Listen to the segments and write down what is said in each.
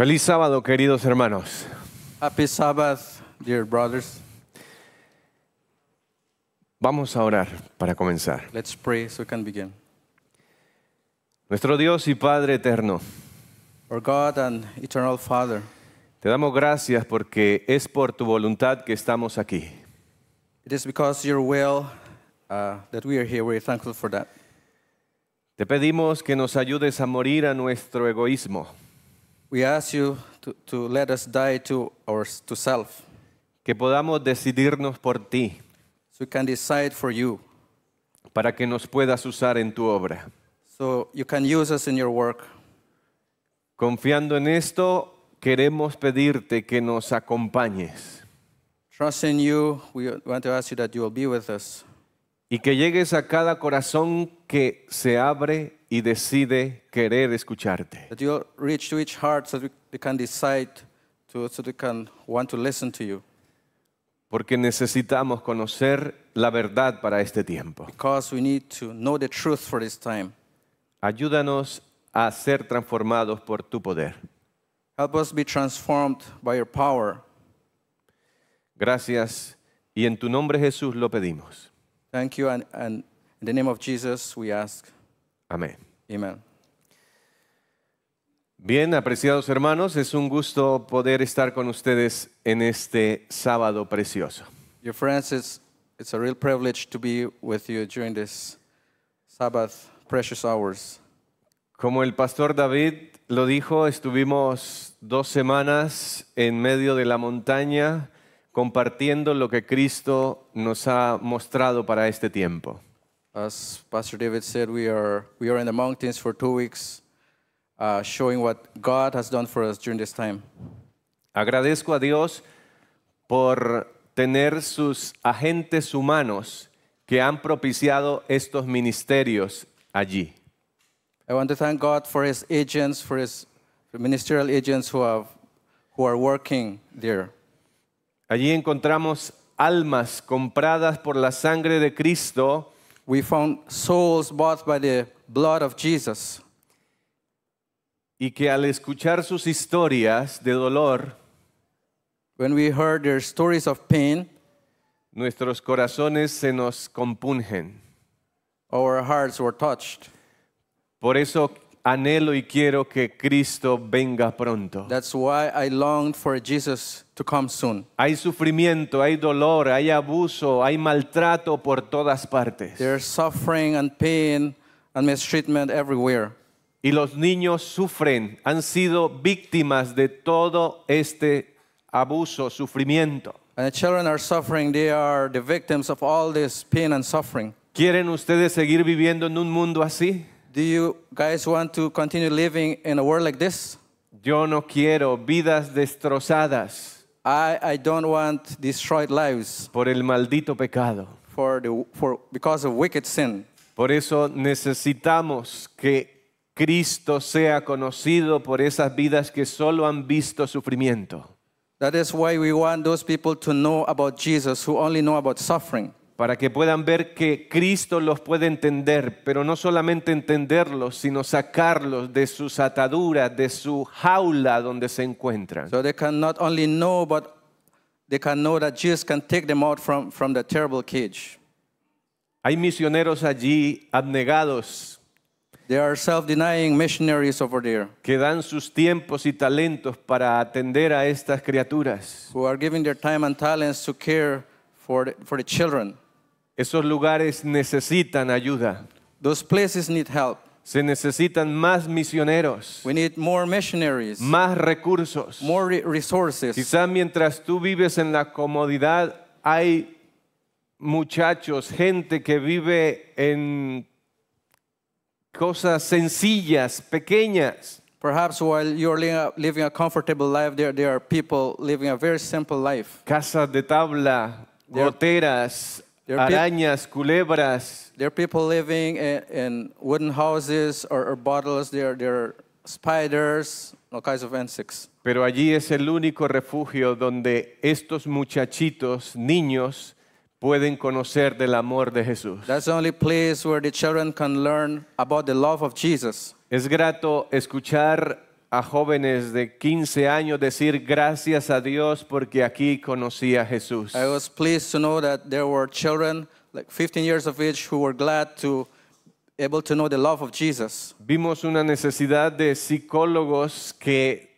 Feliz sábado, queridos hermanos. Happy Sabbath, dear brothers. Vamos a orar para comenzar. Let's pray so we can begin. Nuestro Dios y Padre eterno. Our God and eternal Father. Te damos gracias porque es por tu voluntad que estamos aquí. It is because your will uh, that we are here. We're thankful for that. Te pedimos que nos ayudes a morir a nuestro egoísmo. We ask you to, to let us die to, our, to self. Que podamos decidirnos por ti. So we can decide for you. Para que nos puedas usar en tu obra. So you can use us in your work. Confiando en esto, queremos pedirte que nos acompañes. Trusting you, we want to ask you that you will be with us. y que llegues a cada corazón que se abre y decide querer escucharte. you reach to each heart can decide can want to listen to you. Porque necesitamos conocer la verdad para este tiempo. we need to know the truth for this time. Ayúdanos a ser transformados por tu poder. Help us be transformed by your power. Gracias y en tu nombre Jesús lo pedimos. Thank you. And, and in the name of Jesus we ask. Amén. Amen. Bien, apreciados hermanos, es un gusto poder estar con ustedes en este sábado precioso. Your friends, it's, it's a real privilege to be with you during this Sabbath precious hours. Como el pastor David lo dijo, estuvimos dos semanas en medio de la montaña compartiendo lo que Cristo nos ha mostrado para este tiempo. As Pastor David said, we are we are in the mountains for two weeks, uh, showing what God has done for us during this time. Agradezco a Dios por tener sus agentes humanos que han propiciado estos ministerios allí. I want to thank God for His agents, for His ministerial agents who have who are working there. Allí encontramos almas compradas por la sangre de Cristo. We found souls bought by the blood of Jesus. Y que al escuchar sus historias de dolor, when we heard their stories of pain, nuestros corazones se nos compungen. Our hearts were touched. Por eso anhelo y quiero que Cristo venga pronto. Hay sufrimiento, hay dolor, hay abuso, hay maltrato por todas partes. There's suffering and pain and mistreatment everywhere. Y los niños sufren, han sido víctimas de todo este abuso, sufrimiento. the children are suffering, they are the victims of all this pain and suffering. ¿Quieren ustedes seguir viviendo en un mundo así? Do you guys want to continue living in a world like this? Yo no quiero vidas destrozadas. I, I don't want destroyed lives. Por el maldito pecado. For the, for, because of wicked sin. Por eso necesitamos que Cristo sea conocido por esas vidas que solo han visto sufrimiento. That is why we want those people to know about Jesus who only know about suffering. para que puedan ver que Cristo los puede entender, pero no solamente entenderlos, sino sacarlos de sus ataduras, de su jaula donde se encuentran. Hay misioneros allí abnegados. are Que dan sus tiempos y talentos para atender a estas criaturas. Who are giving their time and talents to care for children. Esos lugares necesitan ayuda. Those places need help. Se necesitan más misioneros. We need more missionaries. Más recursos. More re resources. Quizá mientras tú vives en la comodidad hay muchachos, gente que vive en cosas sencillas, pequeñas. Perhaps while you're living a comfortable life, there, there are people living a very simple life. Casas de tabla, goteras, arañas, culebras. There are people living in, wooden houses or, or bottles. There, there are spiders, all kinds of insects. Pero allí es el único refugio donde estos muchachitos, niños, pueden conocer del amor de Jesús. That's the only place where the children can learn about the love of Jesus. Es grato escuchar a jóvenes de 15 años decir gracias a Dios porque aquí conocí a Jesús. I was pleased to know that there were children like 15 years of age who were glad to able to know the love of Jesus. Vimos una necesidad de psicólogos que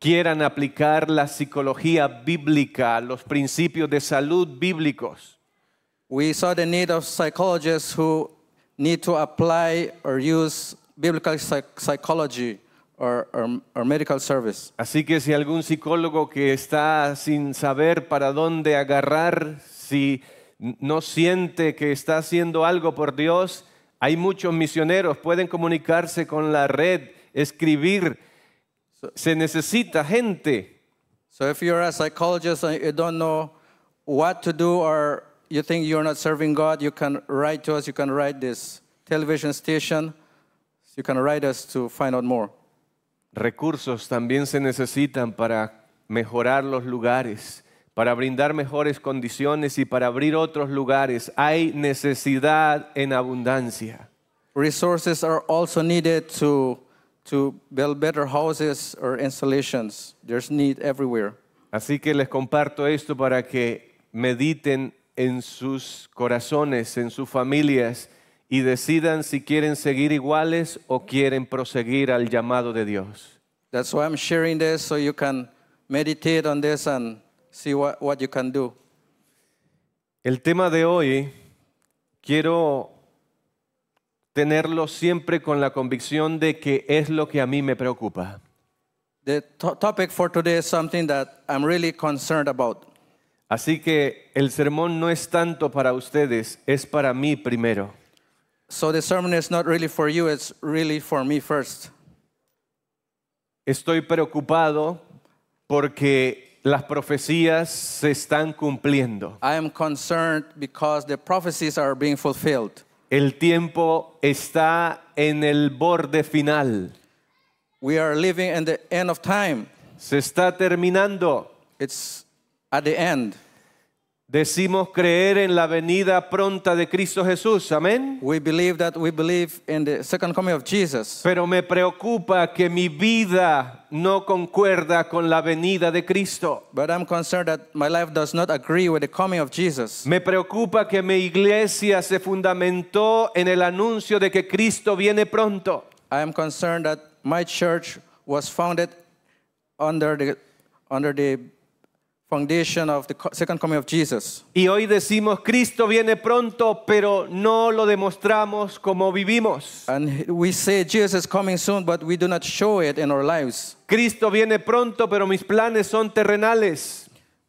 quieran aplicar la psicología bíblica, los principios de salud bíblicos. We saw the need of psychologists who need to apply or use biblical psychology. or, our, our medical service. Así que si algún psicólogo que está sin saber para dónde agarrar, si no siente que está haciendo algo por Dios, hay muchos misioneros, pueden comunicarse con la red, escribir. Se necesita gente. So if you're a psychologist and you don't know what to do or you think you're not serving God, you can write to us, you can write this television station, you can write us to find out more. Recursos también se necesitan para mejorar los lugares, para brindar mejores condiciones y para abrir otros lugares. Hay necesidad en abundancia. Resources are also needed to, build better houses or installations. There's need everywhere. Así que les comparto esto para que mediten en sus corazones, en sus familias y decidan si quieren seguir iguales o quieren proseguir al llamado de Dios. That's I'm sharing so you can meditate on this and see what, you can do. El tema de hoy quiero tenerlo siempre con la convicción de que es lo que a mí me preocupa. The topic for today is something that I'm really concerned about. Así que el sermón no es tanto para ustedes, es para mí primero. So the sermon is not really for you, it's really for me first. Estoy preocupado porque las profecías se están cumpliendo. I am concerned because the prophecies are being fulfilled. El tiempo está en el borde final. We are living in the end of time. Se está terminando. It's at the end. Decimos creer en la venida pronta de Cristo Jesús. Amén. We believe that we believe in the second coming of Jesus. Pero me preocupa que mi vida no concuerda con la venida de Cristo. But I'm concerned that my life does not agree with the coming of Jesus. Me preocupa que mi iglesia se fundamentó en el anuncio de que Cristo viene pronto. I am concerned that my church was founded under the under the foundation of the second coming of Jesus. Y hoy decimos Cristo viene pronto, pero no lo demostramos como vivimos. And we say Jesus is coming soon, but we do not show it in our lives. Cristo viene pronto, pero mis planes son terrenales.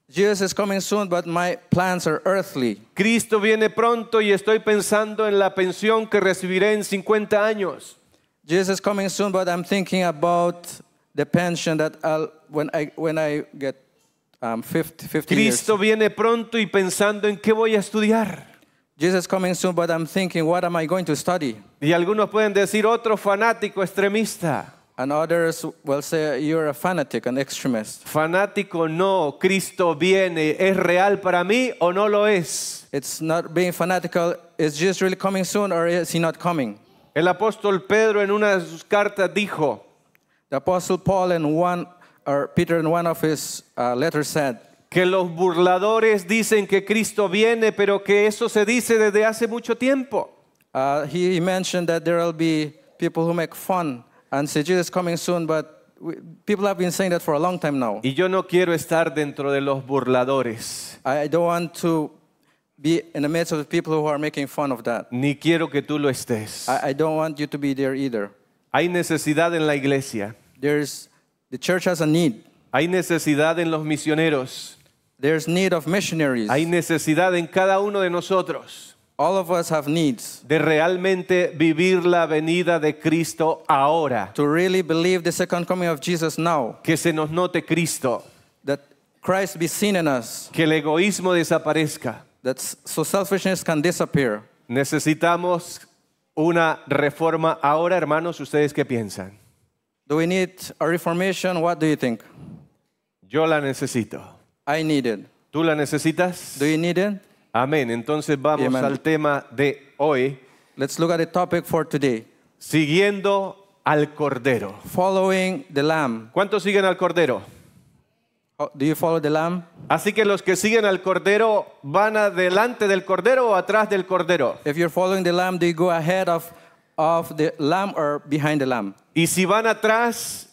Jesus is coming soon, but my plans are earthly. Cristo viene pronto y estoy pensando en la pensión que recibiré en 50 años. Jesus is coming soon, but I'm thinking about the pension that I'll when I when I get um, 50, 50 Cristo viene pronto y pensando en qué voy a estudiar. Jesus coming soon, but I'm thinking, what am I going to study? Y algunos pueden decir otro fanático extremista. And others will say you're a fanatic, an extremist. Fanático no, Cristo viene, es real para mí o no lo es. It's not being fanatical. Is Jesus really coming soon or is he not coming? El apóstol Pedro en una de sus cartas dijo. The apostle Paul in one or Peter in one of his uh, letters said, que los burladores dicen que Cristo viene, pero que eso se dice desde hace mucho tiempo. Uh, he, he, mentioned that there will be people who make fun and say Jesus is coming soon, but we, people have been saying that for a long time now. Y yo no quiero estar dentro de los burladores. I don't want to be in the midst of the people who are making fun of that. Ni quiero que tú lo estés. I, I don't want you to be there either. Hay necesidad en la iglesia. There's The Hay necesidad en los misioneros. There's need of missionaries. Hay necesidad en cada uno de nosotros. All of us have needs. De realmente vivir la venida de Cristo ahora. To really believe the second coming of Jesus now. Que se nos note Cristo. That Christ be seen in us. Que el egoísmo desaparezca. That selfishness can disappear. Necesitamos una reforma ahora, hermanos, ¿ustedes qué piensan? Do we need a reformation? What do you think? Yo la necesito. I need it. ¿Tú la necesitas? Do you need it? Amén. Entonces vamos al tema de hoy. Let's look at the topic for today. Siguiendo al cordero. Following the lamb. ¿Cuántos siguen al cordero? Oh, do you follow the lamb? Así que los que siguen al cordero van adelante del cordero o atrás del cordero. If you're following the lamb, do you go ahead of of the lamb or behind the lamb. Y si van atrás,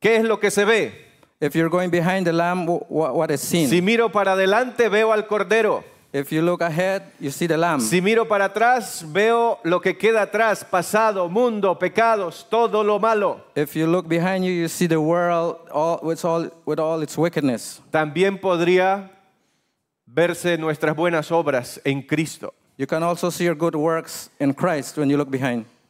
¿qué es lo que se ve? If you're going behind the lamb, what, what is seen? Si miro para adelante, veo al cordero. If you look ahead, you see the lamb. Si miro para atrás, veo lo que queda atrás, pasado, mundo, pecados, todo lo malo. If you look behind you, you see the world all, with, all, with all its wickedness. También podría verse nuestras buenas obras en Cristo. You can also see your good works in Christ when you look behind.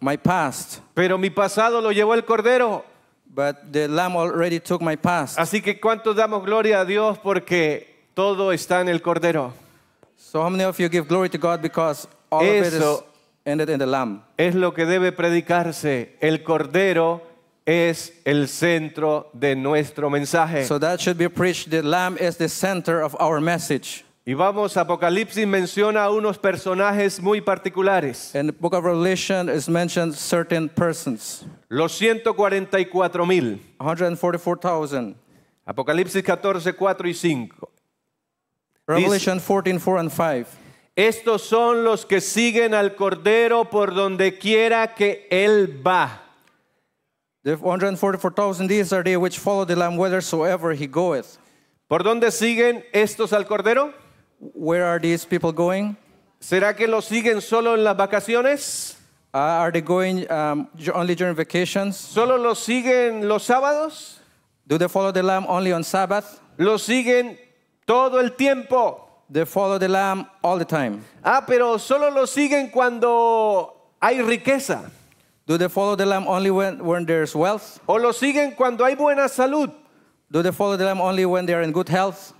my past. Pero mi pasado lo llevó el cordero. But the lamb already took my past. Así que cuántos damos gloria a Dios porque todo está en el cordero. So how many of you give glory to God because all Eso of it is ended in the lamb? Es lo que debe predicarse. El cordero es el centro de nuestro mensaje. So that should be preached. The lamb is the center of our message. Y vamos, Apocalipsis menciona a unos personajes muy particulares. En el book of Revelation is mentioned certain persons. Los 144 mil. 144,000. Apocalipsis 14, 4 y 5. Revelation 14, 4 and 5. Estos son los que siguen al Cordero por donde quiera que Él va. The 144,000, these are they which follow the Lamb whithersoever he goeth. ¿Por dónde siguen estos al Cordero? Where are these people going? ¿Será que los siguen solo en las vacaciones? Uh, are they going um, only during vacations? ¿Solo los siguen los sábados? Do they follow the lamb only on Sabbath? Los siguen todo el tiempo. They follow the lamb all the time. Ah, pero solo lo siguen cuando hay riqueza. Do they follow the lamb only when, when there's wealth? O lo siguen cuando hay buena salud. Do they follow the lamb only when they are in good health?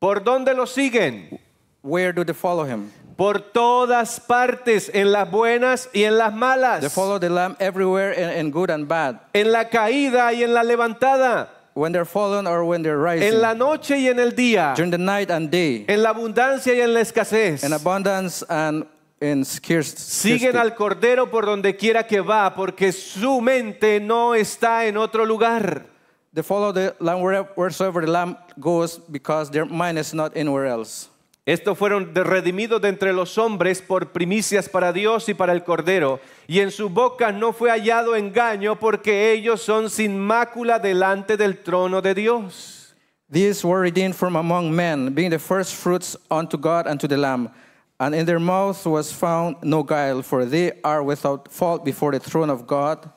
¿Por dónde lo siguen? Where do they follow him? Por todas partes, en las buenas y en las malas. They follow the lamb everywhere in, good and bad. En la caída y en la levantada. When they're fallen or when they're rising. En la noche y en el día. During the night and day. En la abundancia y en la escasez. In abundance and in scarcity. Siguen al cordero por donde quiera que va, porque su mente no está en otro lugar. They follow the lamb wheresoever the lamb goes because their mind is not anywhere else. Estos fueron redimidos de entre los hombres por primicias para Dios y para el Cordero, y en su boca no fue hallado engaño porque ellos son sin mácula delante del trono de Dios. These were redeemed from among men, being the first fruits unto God and to the Lamb. And in their mouth was found no guile, for they are without fault before the throne of God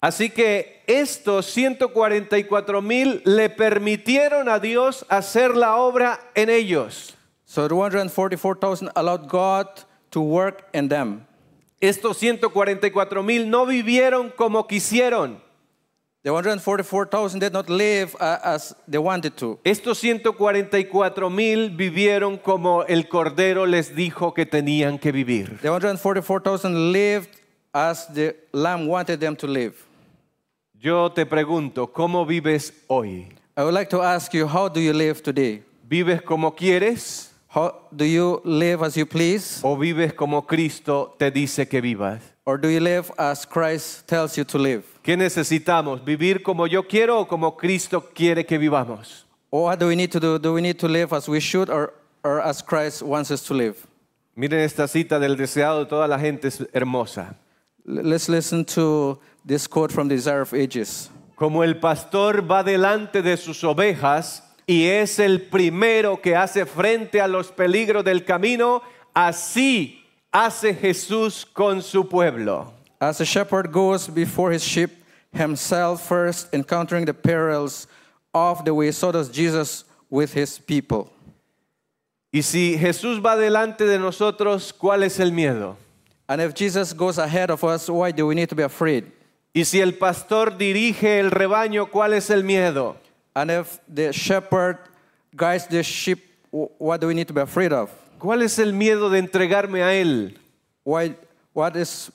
Así que estos 144.000 le permitieron a Dios hacer la obra en ellos. allowed God to work in them. Estos 144.000 no vivieron como quisieron. The 144,000 did not live as they wanted to. Estos vivieron como el cordero les dijo que tenían que vivir. 144,000 lived as the lamb wanted them to live. Yo te pregunto, ¿cómo vives hoy? I would like to ask you, how do you live today? ¿Vives como quieres? How do you live as you please? ¿O vives como Cristo te dice que vivas? Or do you live as Christ tells you to live? ¿Qué necesitamos? ¿Vivir como yo quiero o como Cristo quiere que vivamos? What do we need to do? Do we need to live as we should or, or as Christ wants us to live? Miren esta cita del deseado de toda la gente es hermosa. Let's listen to this quote from Desire of Ages. Como el pastor va delante de sus ovejas y es el primero que hace frente a los peligros del camino, así hace Jesús con su pueblo. As a shepherd goes before his sheep, himself first encountering the perils of the way, so does Jesus with his people. Y si Jesús va delante de nosotros, ¿cuál es el miedo? And if Jesus goes ahead of us, why do we need to be afraid? Y si el pastor dirige el rebaño, ¿cuál es el miedo? And if the shepherd guides the sheep, what do we need to be afraid of? ¿Cuál es el miedo de entregarme a él? Why, what is,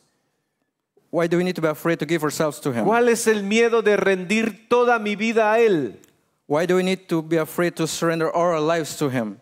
why do we need to be afraid to give ourselves to him? ¿Cuál es el miedo de rendir toda mi vida a él? Why do we need to be afraid to surrender our lives to him?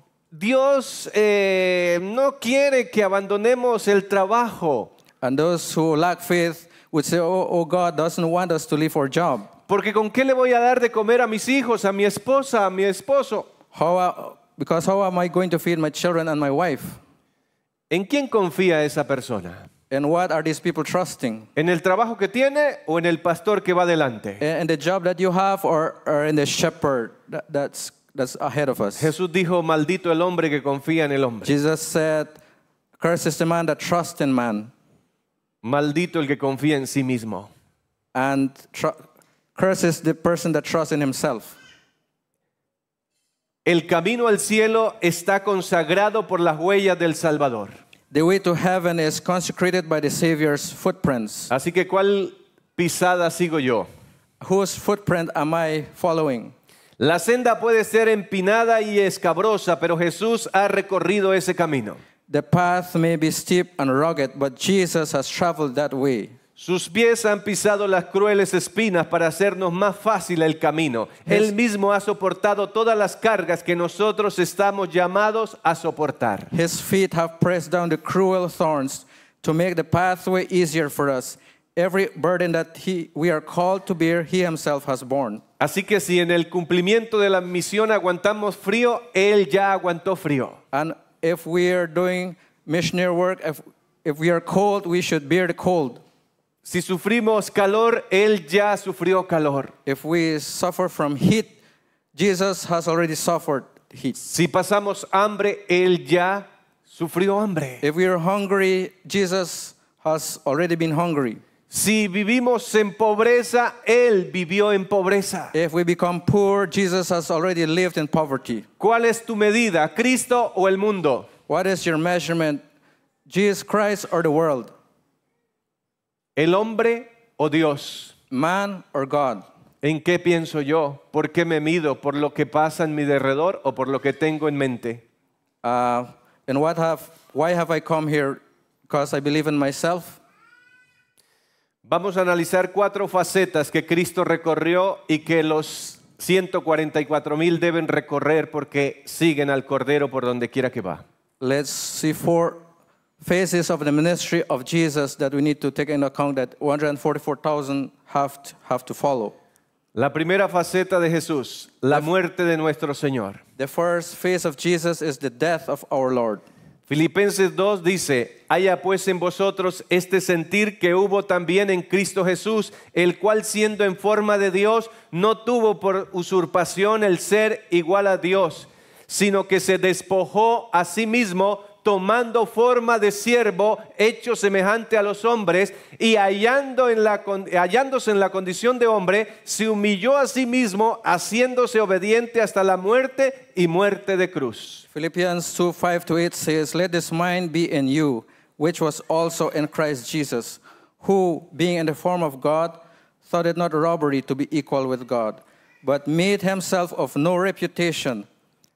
Dios eh, no quiere que abandonemos el trabajo. And those who lack faith would say, oh, oh, God doesn't want us to leave our job. Porque con qué le voy a dar de comer a mis hijos, a mi esposa, a mi esposo? Uh, because how am I going to feed my children and my wife? ¿En quién confía esa persona? And what are these people trusting? ¿En el trabajo que tiene o en el pastor que va delante? Eh, in the job that you have or, in the shepherd that, that's that's ahead of us. Jesús dijo, maldito el hombre que confía en el hombre. Jesus said, curse is the man that trusts in man. Maldito el que confía en sí mismo. And cursed is the person that trusts in himself. El camino al cielo está consagrado por las huellas del Salvador. The way to heaven is consecrated by the Savior's footprints. Así que cuál pisada sigo yo? Whose footprint am I following? La senda puede ser empinada y escabrosa, pero Jesús ha recorrido ese camino. The path may be steep and rugged, but Jesus has traveled that way. Sus pies han pisado las crueles espinas para hacernos más fácil el camino. Él mismo ha soportado todas las cargas que nosotros estamos llamados a soportar. His feet have pressed down the cruel thorns to make the pathway easier for us. Every burden that he, we are called to bear, he himself has borne. Así que si en el cumplimiento de la misión aguantamos frío, él ya aguantó frío. And if we are doing missionary work, if, if we are cold, we should bear the cold. Si sufrimos calor, él ya sufrió calor. If we suffer from heat, Jesus has already suffered heat. Si pasamos hambre, él ya sufrió hambre. If we are hungry, Jesus has already been hungry. Si vivimos en pobreza, él vivió en pobreza. If we become poor, Jesus has already lived in poverty. ¿Cuál es tu medida, Cristo o el mundo? What is your measurement, Jesus Christ or the world? ¿El hombre o Dios? Man or God? ¿En qué pienso yo? ¿Por qué me mido? ¿Por lo que pasa en mi derredor o por lo que tengo en mente? Uh, and what have, why have I come here? Because I believe in myself? Vamos a analizar cuatro facetas que Cristo recorrió y que los 144.000 deben recorrer porque siguen al Cordero por donde quiera que va. Let's see four phases of the ministry of Jesus that we need to take into account that 144,000 have to, have to follow. La primera faceta de Jesús, la muerte de nuestro Señor. The first phase of Jesus is the death of our Lord. Filipenses 2 dice, haya pues en vosotros este sentir que hubo también en Cristo Jesús, el cual siendo en forma de Dios, no tuvo por usurpación el ser igual a Dios, sino que se despojó a sí mismo tomando forma de siervo, hecho semejante a los hombres, y hallando la, hallándose en la condición de hombre, se humilló a sí mismo, haciéndose obediente hasta la muerte y muerte de cruz. Philippians 25 8 says, Let this mind be in you, which was also in Christ Jesus, who, being in the form of God, thought it not robbery to be equal with God, but made himself of no reputation,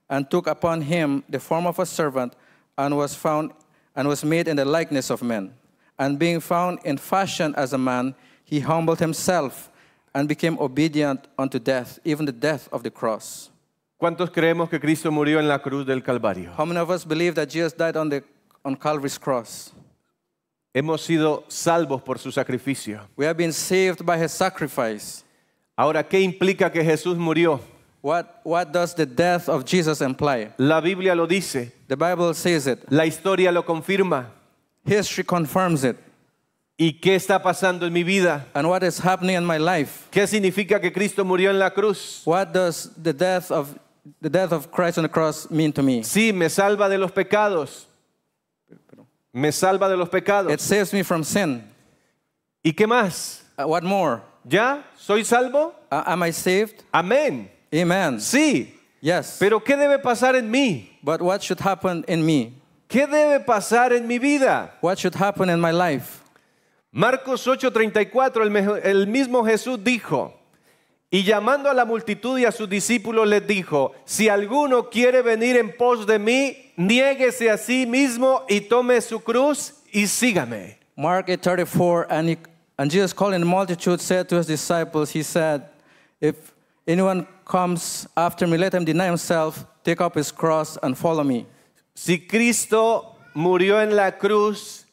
and took upon him the form of a servant, and was found and was made in the likeness of men. And being found in fashion as a man, he humbled himself and became obedient unto death, even the death of the cross. ¿Cuántos creemos que Cristo murió en la cruz del Calvario? How many of us believe that Jesus died on the on Calvary's cross? Hemos sido salvos por su sacrificio. We have been saved by his sacrifice. Ahora, ¿qué implica que Jesús murió? What, what does the death of Jesus imply? La Biblia lo dice. The Bible says it. La historia lo confirma. History confirms it. ¿Y qué está pasando en mi vida? And what is happening in my life? ¿Qué significa que Cristo murió en la cruz? What does the death of the death of Christ on the cross mean to me? Sí, me salva de los pecados. Me salva de los pecados. It saves me from sin. ¿Y qué más? Uh, what more? ¿Ya? ¿Soy salvo? Uh, am I saved? Amén. Amen. Sí. Yes. Pero ¿qué debe pasar en mí? But what should happen in me? ¿Qué debe pasar en mi vida? What should happen in my life? Marcos 8:34, el, mismo Jesús dijo, y llamando a la multitud y a sus discípulos les dijo, si alguno quiere venir en pos de mí, niéguese a sí mismo y tome su cruz y sígame. Mark 8:34 and, and Jesus calling the multitude said to his disciples, he said, if anyone comes after me, let him deny himself, take up his cross and follow me. Si Cristo murió en la cruz,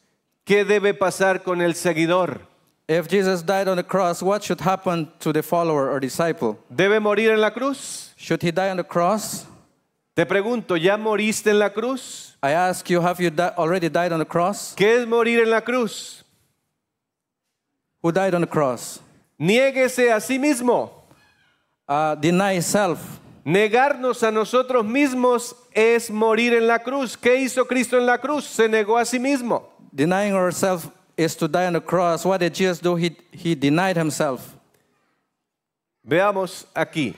¿qué debe pasar con el seguidor? If Jesus died on the cross, what should happen to the follower or disciple? ¿Debe morir en la cruz? Should he die on the cross? Te pregunto, ¿ya moriste en la cruz? I ask you, have you di already died on the cross? ¿Qué es morir en la cruz? Who died on the cross? Niéguese a sí mismo. deny self. Negarnos a nosotros mismos es morir en la cruz. ¿Qué hizo Cristo en la cruz? Se negó a sí mismo. Denying ourselves is to die on the cross. What did Jesus do? He, he denied himself. Veamos aquí.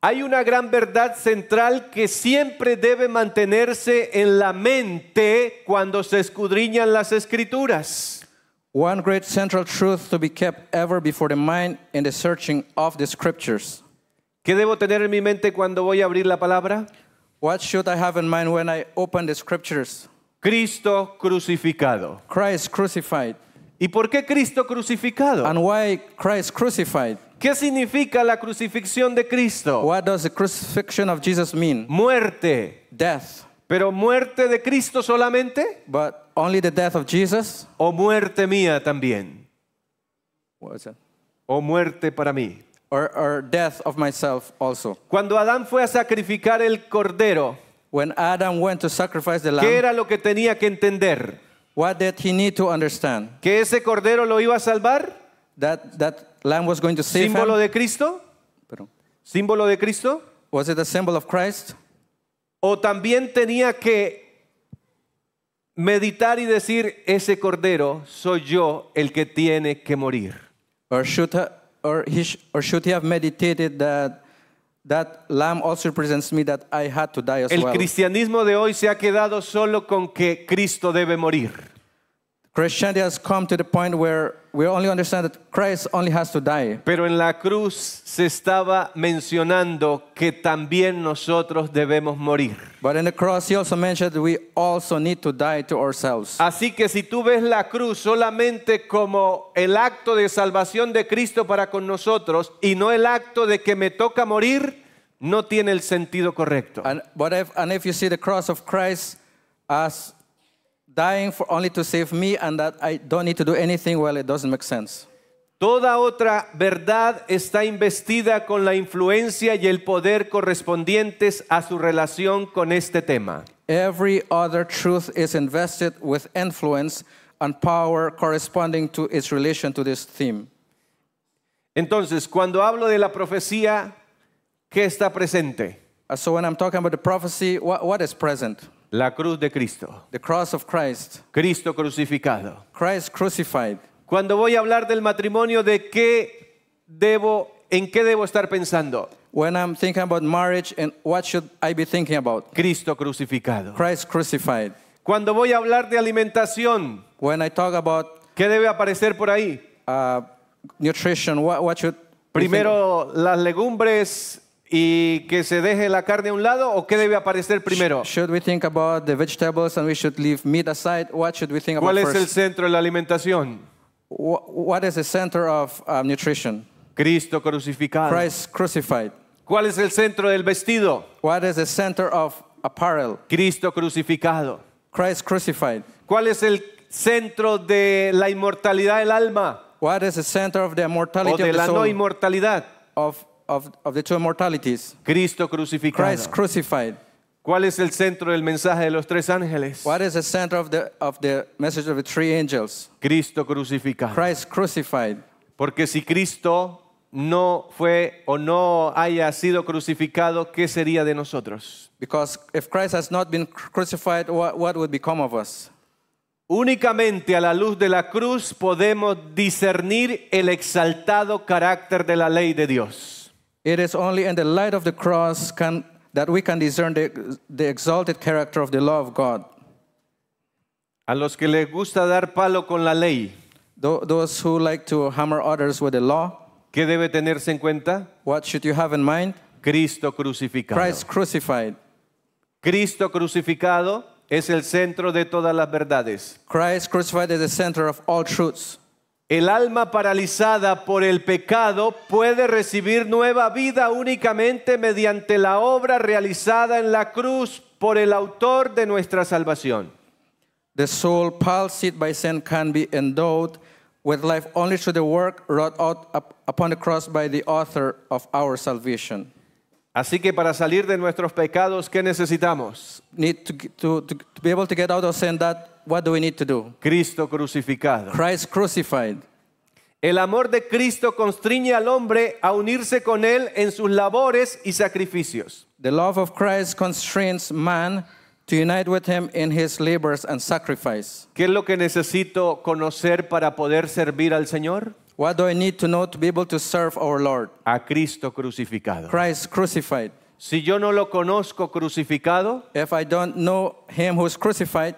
Hay una gran verdad central que siempre debe mantenerse en la mente cuando se escudriñan las escrituras. One great central truth to be kept ever before the mind in the searching of the scriptures. ¿Qué debo tener en mi mente cuando voy a abrir la palabra? What should I have in mind when I open the scriptures? Cristo crucificado. Christ crucified. ¿Y por qué Cristo crucificado? And why Christ crucified? ¿Qué significa la crucifixión de Cristo? What does the crucifixion of Jesus mean? Muerte. Death. Pero muerte de Cristo solamente? But only the death of Jesus? O muerte mía también? What O muerte para mí? or, or death of myself also. Cuando Adán fue a sacrificar el cordero, When Adam went to sacrifice the lamb, ¿qué era lo que tenía que entender? what did he need to understand? ¿Que ese cordero lo iba a salvar? That that lamb was going to save ¿Símbolo de Cristo? pero ¿Símbolo de Cristo? Was it a symbol of Christ? ¿O también tenía que meditar y decir, ese cordero soy yo el que tiene que morir? Or should, I, or, he sh or should he have meditated that that lamb also represents me that I had to die as El well? cristianismo de hoy se ha quedado solo con que Cristo debe morir. Christianity has come to the point where we only understand that Christ only has to die. Pero en la cruz se estaba mencionando que también nosotros debemos morir. But in the cross he also mentioned that we also need to die to ourselves. Así que si tú ves la cruz solamente como el acto de salvación de Cristo para con nosotros y no el acto de que me toca morir, no tiene el sentido correcto. And, but if, and if you see the cross of Christ as dying for only to save me and that I don't need to do anything, well, it doesn't make sense. Toda otra verdad está investida con la influencia y el poder correspondientes a su relación con este tema. Every other truth is invested with influence and power corresponding to its relation to this theme. Entonces, cuando hablo de la profecía, ¿qué está presente? Uh, so when I'm talking about the prophecy, what, what is present? La cruz de Cristo. The cross of Christ. Cristo crucificado. Christ crucified. Cuando voy a hablar del matrimonio, ¿de qué debo, en qué debo estar pensando? When I'm thinking about marriage and what should I be thinking about? Cristo crucificado. Christ crucified. Cuando voy a hablar de alimentación, When I talk about ¿qué debe aparecer por ahí? Uh, nutrition, what, what should Primero las legumbres, y que se deje la carne a un lado o qué debe aparecer primero? Should we think about the vegetables and we should leave meat aside? What should we think about ¿Cuál es first? el centro de la alimentación? What is the center of uh, nutrition? Cristo crucificado. Christ crucified. ¿Cuál es el centro del vestido? What is the center of apparel? Cristo crucificado. Christ crucified. ¿Cuál es el centro de la inmortalidad del alma? What is the center of the immortality o de of the la no inmortalidad? Of of, the two Cristo crucificado. Christ crucified. ¿Cuál es el centro del mensaje de los tres ángeles? What is the center of the, message of the three angels? Cristo crucificado. Christ crucified. Porque si Cristo no fue o no haya sido crucificado, ¿qué sería de nosotros? Because if Christ has not been crucified, what, would become of us? Únicamente a la luz de la cruz podemos discernir el exaltado carácter de la ley de Dios. It is only in the light of the cross can, that we can discern the, the exalted character of the law of God. A los que les gusta dar palo con la ley. Those who like to hammer others with the law. ¿Qué debe tenerse en cuenta? What should you have in mind? Cristo crucificado. Christ crucified. Cristo crucificado es el centro de todas las verdades. Christ crucified is the center of all truths. El alma paralizada por el pecado puede recibir nueva vida únicamente mediante la obra realizada en la cruz por el autor de nuestra salvación. The soul palsied by sin can be endowed with life only through the work wrought out upon the cross by the author of our salvation. Así que para salir de nuestros pecados, ¿qué necesitamos? Need to, to, to be able to get out of sin that what do we need to do? Cristo crucificado. Christ crucified. El amor de Cristo constriñe al hombre a unirse con él en sus labores y sacrificios. The love of Christ constrains man to unite with him in his labors and sacrifice. ¿Qué es lo que necesito conocer para poder servir al Señor? What do I need to know to be able to serve our Lord? A Cristo crucificado. Christ crucified. Si yo no lo conozco crucificado, if I don't know him who's crucified,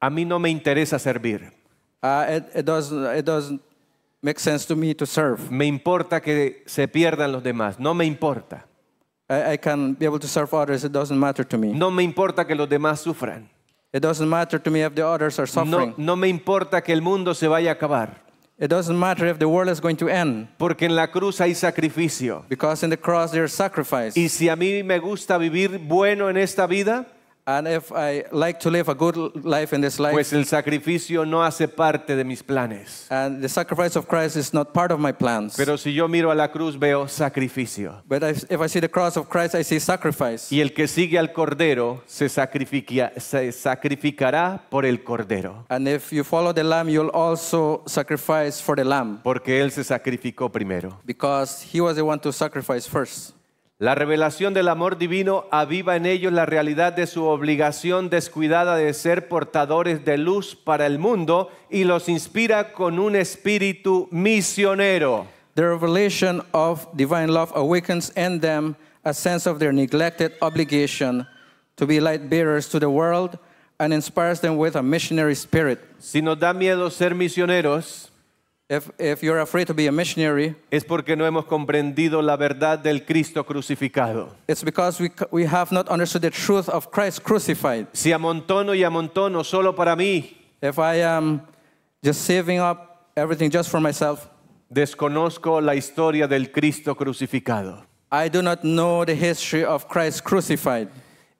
A mí no me interesa servir. Uh, it, it, doesn't, it doesn't make sense to me to serve. Me importa que se pierdan los demás. No me importa. I, I can be able to serve others. It doesn't matter to me. No me importa que los demás sufran. It doesn't matter to me if the others are suffering. No, no me importa que el mundo se vaya a acabar. It doesn't matter if the world is going to end. Porque en la cruz hay sacrificio. Because in the cross there is sacrifice. Y si a mí me gusta vivir bueno en esta vida, And if I like to live a good life in this life, pues el sacrificio no hace parte de mis planes. And the sacrifice of Christ is not part of my plans. Pero si yo miro a la cruz veo sacrificio. But if I see the cross of Christ, I see sacrifice. Y el que sigue al cordero se, se sacrificará por el cordero. And if you follow the lamb, you'll also sacrifice for the lamb. Porque él se sacrificó primero. Because he was the one to sacrifice first. La revelación del amor divino aviva en ellos la realidad de su obligación descuidada de ser portadores de luz para el mundo y los inspira con un espíritu misionero. The revelation of divine love awakens in them a sense of their neglected obligation to be light bearers to the world and inspires them with a missionary spirit. Si nos da miedo ser misioneros, If, if you're afraid to be a missionary, es porque no hemos comprendido la verdad del Cristo crucificado. it's because we, we have not understood the truth of Christ crucified. Si amontono y amontono solo para mí, If I am just saving up everything just for myself, desconozco la historia del Cristo crucificado. I do not know the history of Christ crucified.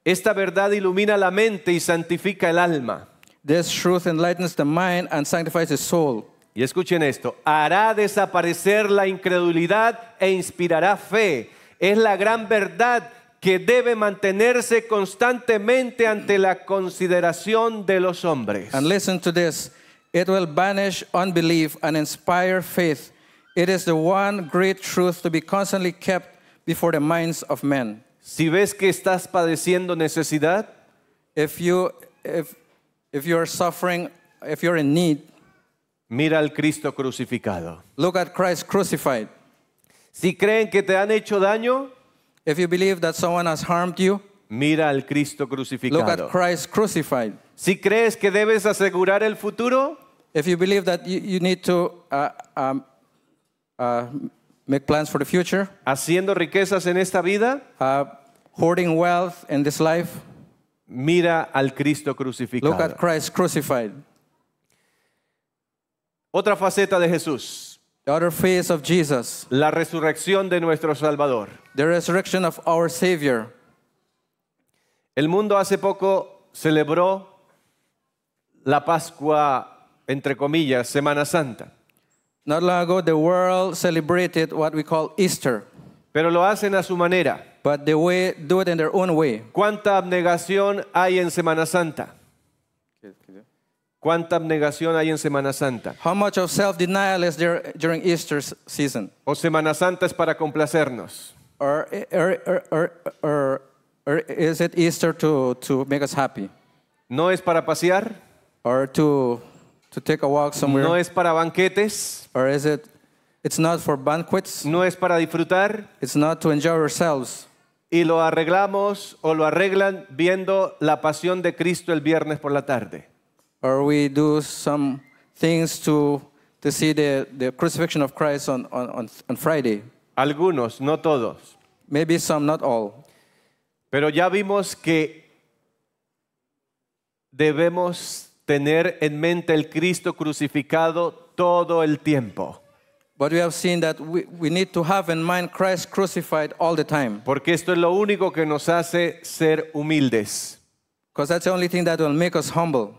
Esta verdad ilumina la mente y santifica el alma. This truth enlightens the mind and sanctifies the soul. Y escuchen esto, hará desaparecer la incredulidad e inspirará fe. Es la gran verdad que debe mantenerse constantemente ante la consideración de los hombres. And listen to this. It will banish unbelief and inspire faith. It is the one great truth to be constantly kept before the minds of men. Si ves que estás padeciendo necesidad, if you if if you're suffering, if you're in need, Mira al Cristo crucificado. Look at Christ crucified. Si creen que te han hecho daño, if you believe that someone has harmed you, mira al Cristo crucificado. Look at Christ crucified. Si crees que debes asegurar el futuro, if you believe that you, you need to uh, um, uh, make plans for the future, haciendo riquezas en esta vida, uh, hoarding wealth in this life, mira al Cristo crucificado. Look at Christ crucified. Otra faceta de Jesús. other face of Jesus. La resurrección de nuestro Salvador. The resurrection of our Savior. El mundo hace poco celebró la Pascua, entre comillas, Semana Santa. the world celebrated what we call Easter. Pero lo hacen a su manera. But they do it in their own way. ¿Cuánta abnegación hay en Semana Santa? ¿Cuánta abnegación hay en Semana Santa? How much of self-denial is there during Easter season? ¿O Semana Santa es para complacernos? Or, or, or, or, or is it Easter to, to make us happy? ¿No es para pasear? Or to, to take a walk somewhere? ¿No es para banquetes? Or is it it's not for banquets? ¿No es para disfrutar? It's not to enjoy ourselves. Y lo arreglamos o lo arreglan viendo la pasión de Cristo el viernes por la tarde. or we do some things to, to see the, the crucifixion of Christ on, on, on Friday. Algunos, no todos. Maybe some, not all. Pero ya vimos que debemos tener en mente el Cristo crucificado todo el tiempo. But we have seen that we, we need to have in mind Christ crucified all the time. Porque esto es lo único que nos hace ser humildes. Because that's the only thing that will make us humble.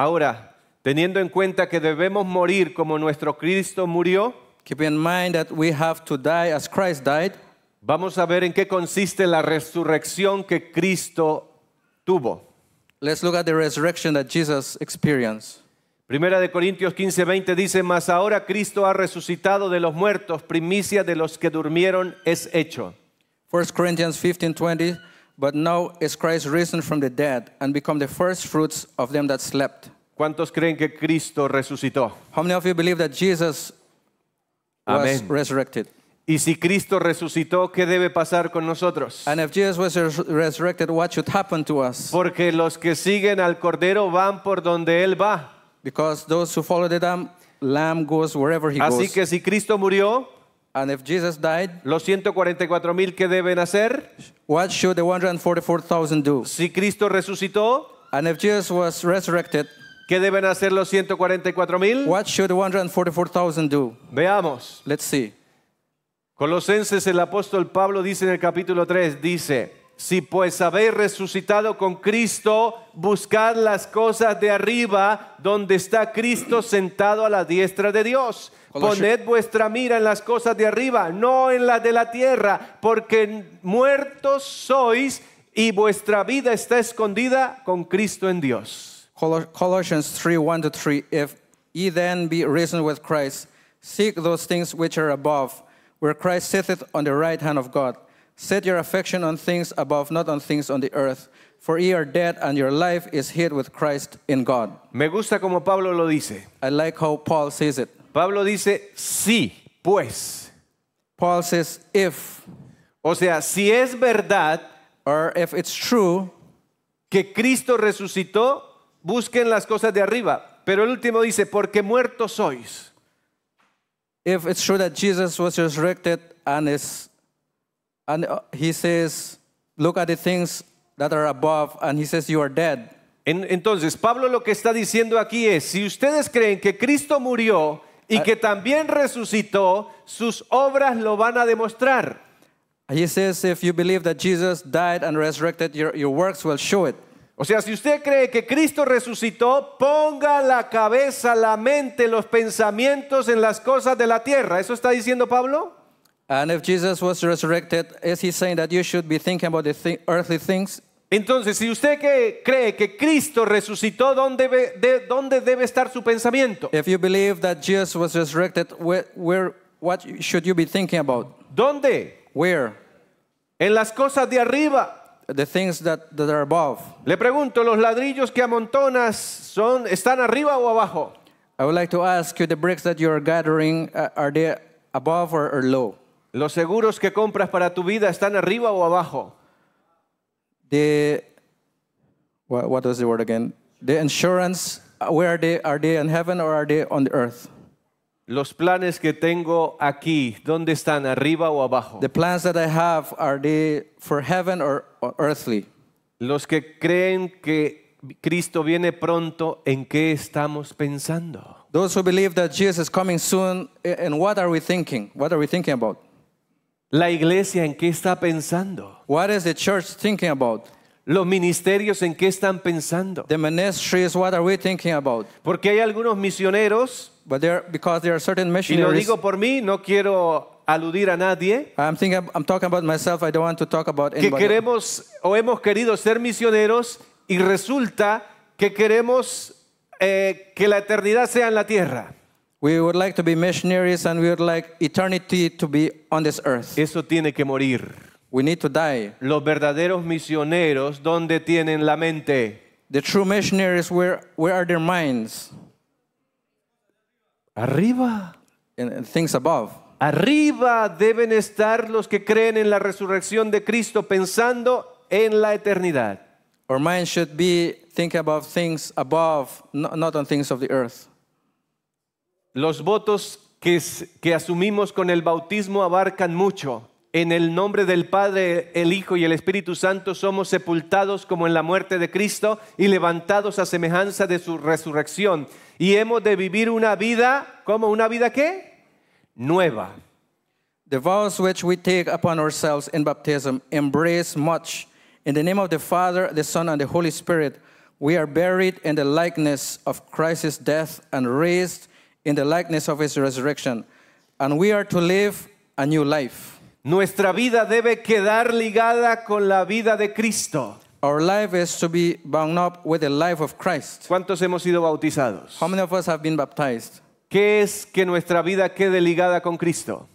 Ahora, teniendo en cuenta que debemos morir como nuestro Cristo murió, died. Vamos a ver en qué consiste la resurrección que Cristo tuvo. the resurrection that Jesus experienced. Primera de Corintios 15:20 dice, "Mas ahora Cristo ha resucitado de los muertos, primicia de los que durmieron es hecho." 1 Corinthians 15:20 But now is Christ risen from the dead and become the first fruits of them that slept. ¿Cuántos creen que Cristo resucitó? How many of you believe that Jesus was resurrected? Y si Cristo resucitó, ¿qué debe pasar con nosotros? And if Jesus was resurrected, what should happen to us? Porque los que siguen al Cordero van por donde Él va. Because those who follow the Lamb, lamb goes wherever he Así goes. que si Cristo murió, And if Jesus died, los 144 mil que deben hacer. What should the 144,000 do? Si Cristo resucitó. And if Jesus was resurrected, ¿Qué deben hacer los 144 What should the 144,000 do? Veamos. Let's see. Colosenses, el apóstol Pablo dice en el capítulo 3, dice, si pues habéis resucitado con Cristo, buscad las cosas de arriba, donde está Cristo sentado a la diestra de Dios. Poned vuestra mira en las cosas de arriba, no en las de la tierra, porque muertos sois y vuestra vida está escondida con Cristo en Dios. Colossians 3, 1 3. If ye then be risen with Christ, seek those things which are above, where Christ sitteth on the right hand of God. Set your affection on things above, not on things on the earth. For ye are dead and your life is hid with Christ in God. Me gusta como Pablo lo dice. I like how Paul says it. Pablo dice, sí, pues. Paul says, if. O sea, si es verdad. Or if it's true. Que Cristo resucitó, busquen las cosas de arriba. Pero el último dice, porque muertos sois. If it's true that Jesus was resurrected and is And uh, he says, look at the things that are above, and he says, you are dead. entonces, Pablo lo que está diciendo aquí es, si ustedes creen que Cristo murió y ah. que también resucitó, sus obras lo van a demostrar. He says, if you believe that Jesus died and resurrected, your, your works will show it. O sea, si usted cree que Cristo resucitó, ponga la cabeza, la mente, los pensamientos en las cosas de la tierra. ¿Eso está diciendo Pablo? And if Jesus was resurrected, is he saying that you should be thinking about the thi earthly things? Entonces, si usted que cree que Cristo resucitó, ¿dónde, debe, de, ¿dónde debe estar su pensamiento? If you believe that Jesus was resurrected, where, where, what should you be thinking about? ¿Dónde? Where? En las cosas de arriba. The things that, that are above. Le pregunto, ¿los ladrillos que amontonas son, están arriba o abajo? I would like to ask you, the bricks that you are gathering, uh, are they above or, or low? Los seguros que compras para tu vida están arriba o abajo. The what, was the word again? The insurance. Uh, where are they? Are they in heaven or are they on the earth? Los planes que tengo aquí, ¿dónde están? ¿Arriba o abajo? The plans that I have are they for heaven or, or earthly? Los que creen que Cristo viene pronto, ¿en qué estamos pensando? Those who believe that Jesus is coming soon, and what are we thinking? What are we thinking about? La iglesia en qué está pensando? What is the church thinking about? Los ministerios en qué están pensando? The ministries what are we thinking about? Porque hay algunos misioneros But there, because there are certain missionaries. Y lo digo por mí, no quiero aludir a nadie. I'm thinking, I'm talking about myself. I don't want to talk about anybody. Que queremos o hemos querido ser misioneros y resulta que queremos eh, que la eternidad sea en la tierra. We would like to be missionaries and we would like eternity to be on this earth. Eso tiene que morir. We need to die. Los verdaderos misioneros, ¿dónde tienen la mente? The true missionaries, where, where are their minds? Arriba. And things above. Arriba deben estar los que creen en la resurrección de Cristo pensando en la eternidad. Our minds should be thinking about things above, not on things of the earth. Los votos que, asumimos con el bautismo abarcan mucho. En el nombre del Padre, el Hijo y el Espíritu Santo somos sepultados como en la muerte de Cristo y levantados a semejanza de su resurrección. Y hemos de vivir una vida, ¿cómo? ¿Una vida qué? Nueva. The vows which we take upon ourselves in baptism embrace much. In the name of the Father, the Son, and the Holy Spirit, we are buried in the likeness of Christ's death and raised in the likeness of his resurrection, and we are to live a new life. Nuestra vida debe quedar ligada con la vida de Cristo. Our life is to be bound up with the life of Christ. ¿Cuántos hemos sido bautizados? How many of us have been baptized? ¿Qué es que nuestra vida quede ligada con Cristo?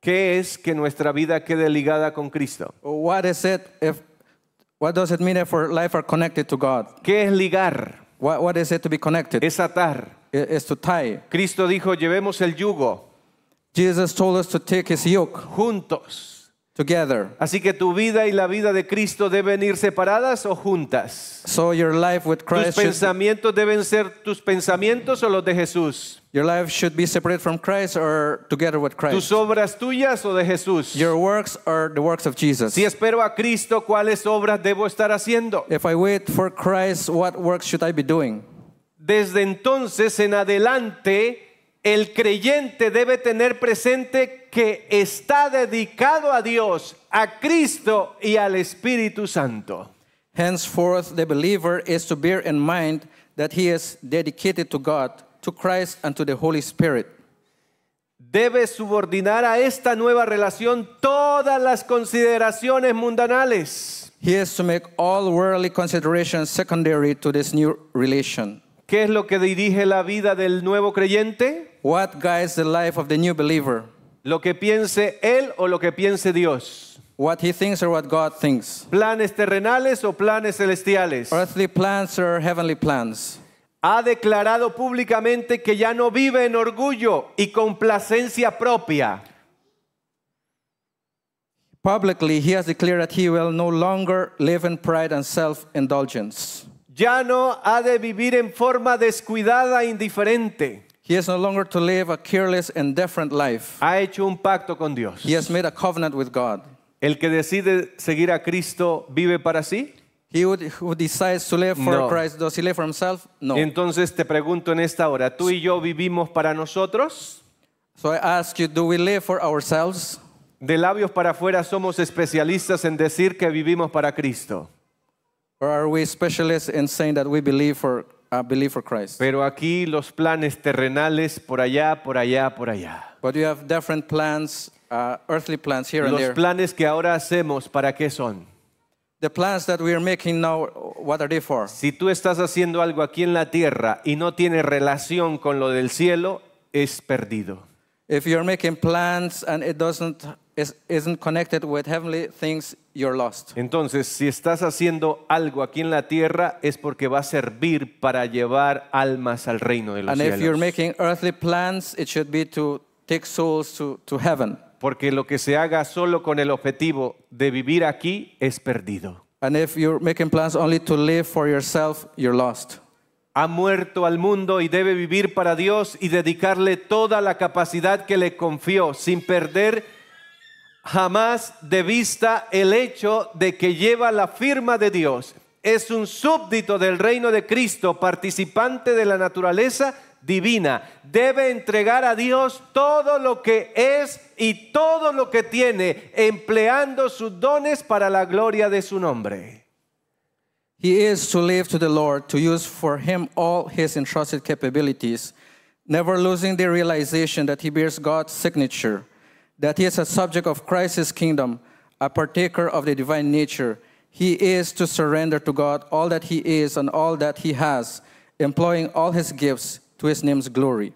¿Qué es que nuestra vida quede ligada con Cristo? What is it if what does it mean if our life are connected to God? ¿Qué es ligar? What, what is it to be connected? Es atar. is e, to tie. Cristo dijo, llevemos el yugo. Jesus told us to take his yoke juntos. Together. Así que tu vida y la vida de Cristo deben ir separadas o juntas. So your life with Christ tus pensamientos deben ser tus pensamientos o los de Jesús. Your life should be separate from Christ or together with Christ. Tus obras tuyas o de Jesús. Your works are the works of Jesus. Si espero a Cristo, ¿cuáles obras debo estar haciendo? If I wait for Christ, what works should I be doing? Desde entonces en adelante, el creyente debe tener presente que está dedicado a Dios, a Cristo y al Espíritu Santo. Henceforth, the believer is to bear in mind that he is dedicated to God, to Christ, and to the Holy Spirit. Debe subordinar a esta nueva relación todas las consideraciones mundanales. He is to make all worldly considerations secondary to this new relation. ¿Qué es lo que dirige la vida del nuevo creyente? What guides the life of the new believer? Lo que piense él o lo que piense Dios. What he thinks or what God thinks. Planes terrenales o planes celestiales. Earthly plans or heavenly plans. Ha declarado públicamente que ya no vive en orgullo y complacencia propia. Publicly, he has declared that he will no longer live in pride and self-indulgence ya no ha de vivir en forma descuidada e indiferente. He no longer to live a careless and life. Ha hecho un pacto con Dios. He has made a covenant with God. El que decide seguir a Cristo vive para sí. He who decides to live for Christ, does he live for himself? Entonces te pregunto en esta hora, ¿tú y yo vivimos para nosotros? I ask you, do we live for ourselves? De labios para afuera somos especialistas en decir que vivimos para Cristo. Or are we specialists in saying that we believe for, uh, believe for Christ? Pero aquí los planes terrenales por allá, por allá, por allá. But you have different plans, uh, earthly plans here and Los planes que ahora hacemos, ¿para qué son? The plans that we are making now, what are they for? Si tú estás haciendo algo aquí en la tierra y no tiene relación con lo del cielo, es perdido. If you're making plans and it doesn't connected things, Entonces, si estás haciendo algo aquí en la tierra es porque va a servir para llevar almas al reino de los And if you're making earthly plans, it should be to take souls to, to heaven. Porque lo que se haga solo con el objetivo de vivir aquí es perdido. And if you're making plans only to live for yourself, you're lost. ha muerto al mundo y debe vivir para Dios y dedicarle toda la capacidad que le confió sin perder jamás de vista el hecho de que lleva la firma de Dios. Es un súbdito del reino de Cristo, participante de la naturaleza divina. Debe entregar a Dios todo lo que es y todo lo que tiene, empleando sus dones para la gloria de su nombre. He is to live to the Lord, to use for him all his entrusted capabilities, never losing the realization that he bears God's signature. that he is a subject of Christ's kingdom, a partaker of the divine nature. He is to surrender to God all that he is and all that he has, employing all his gifts to his name's glory.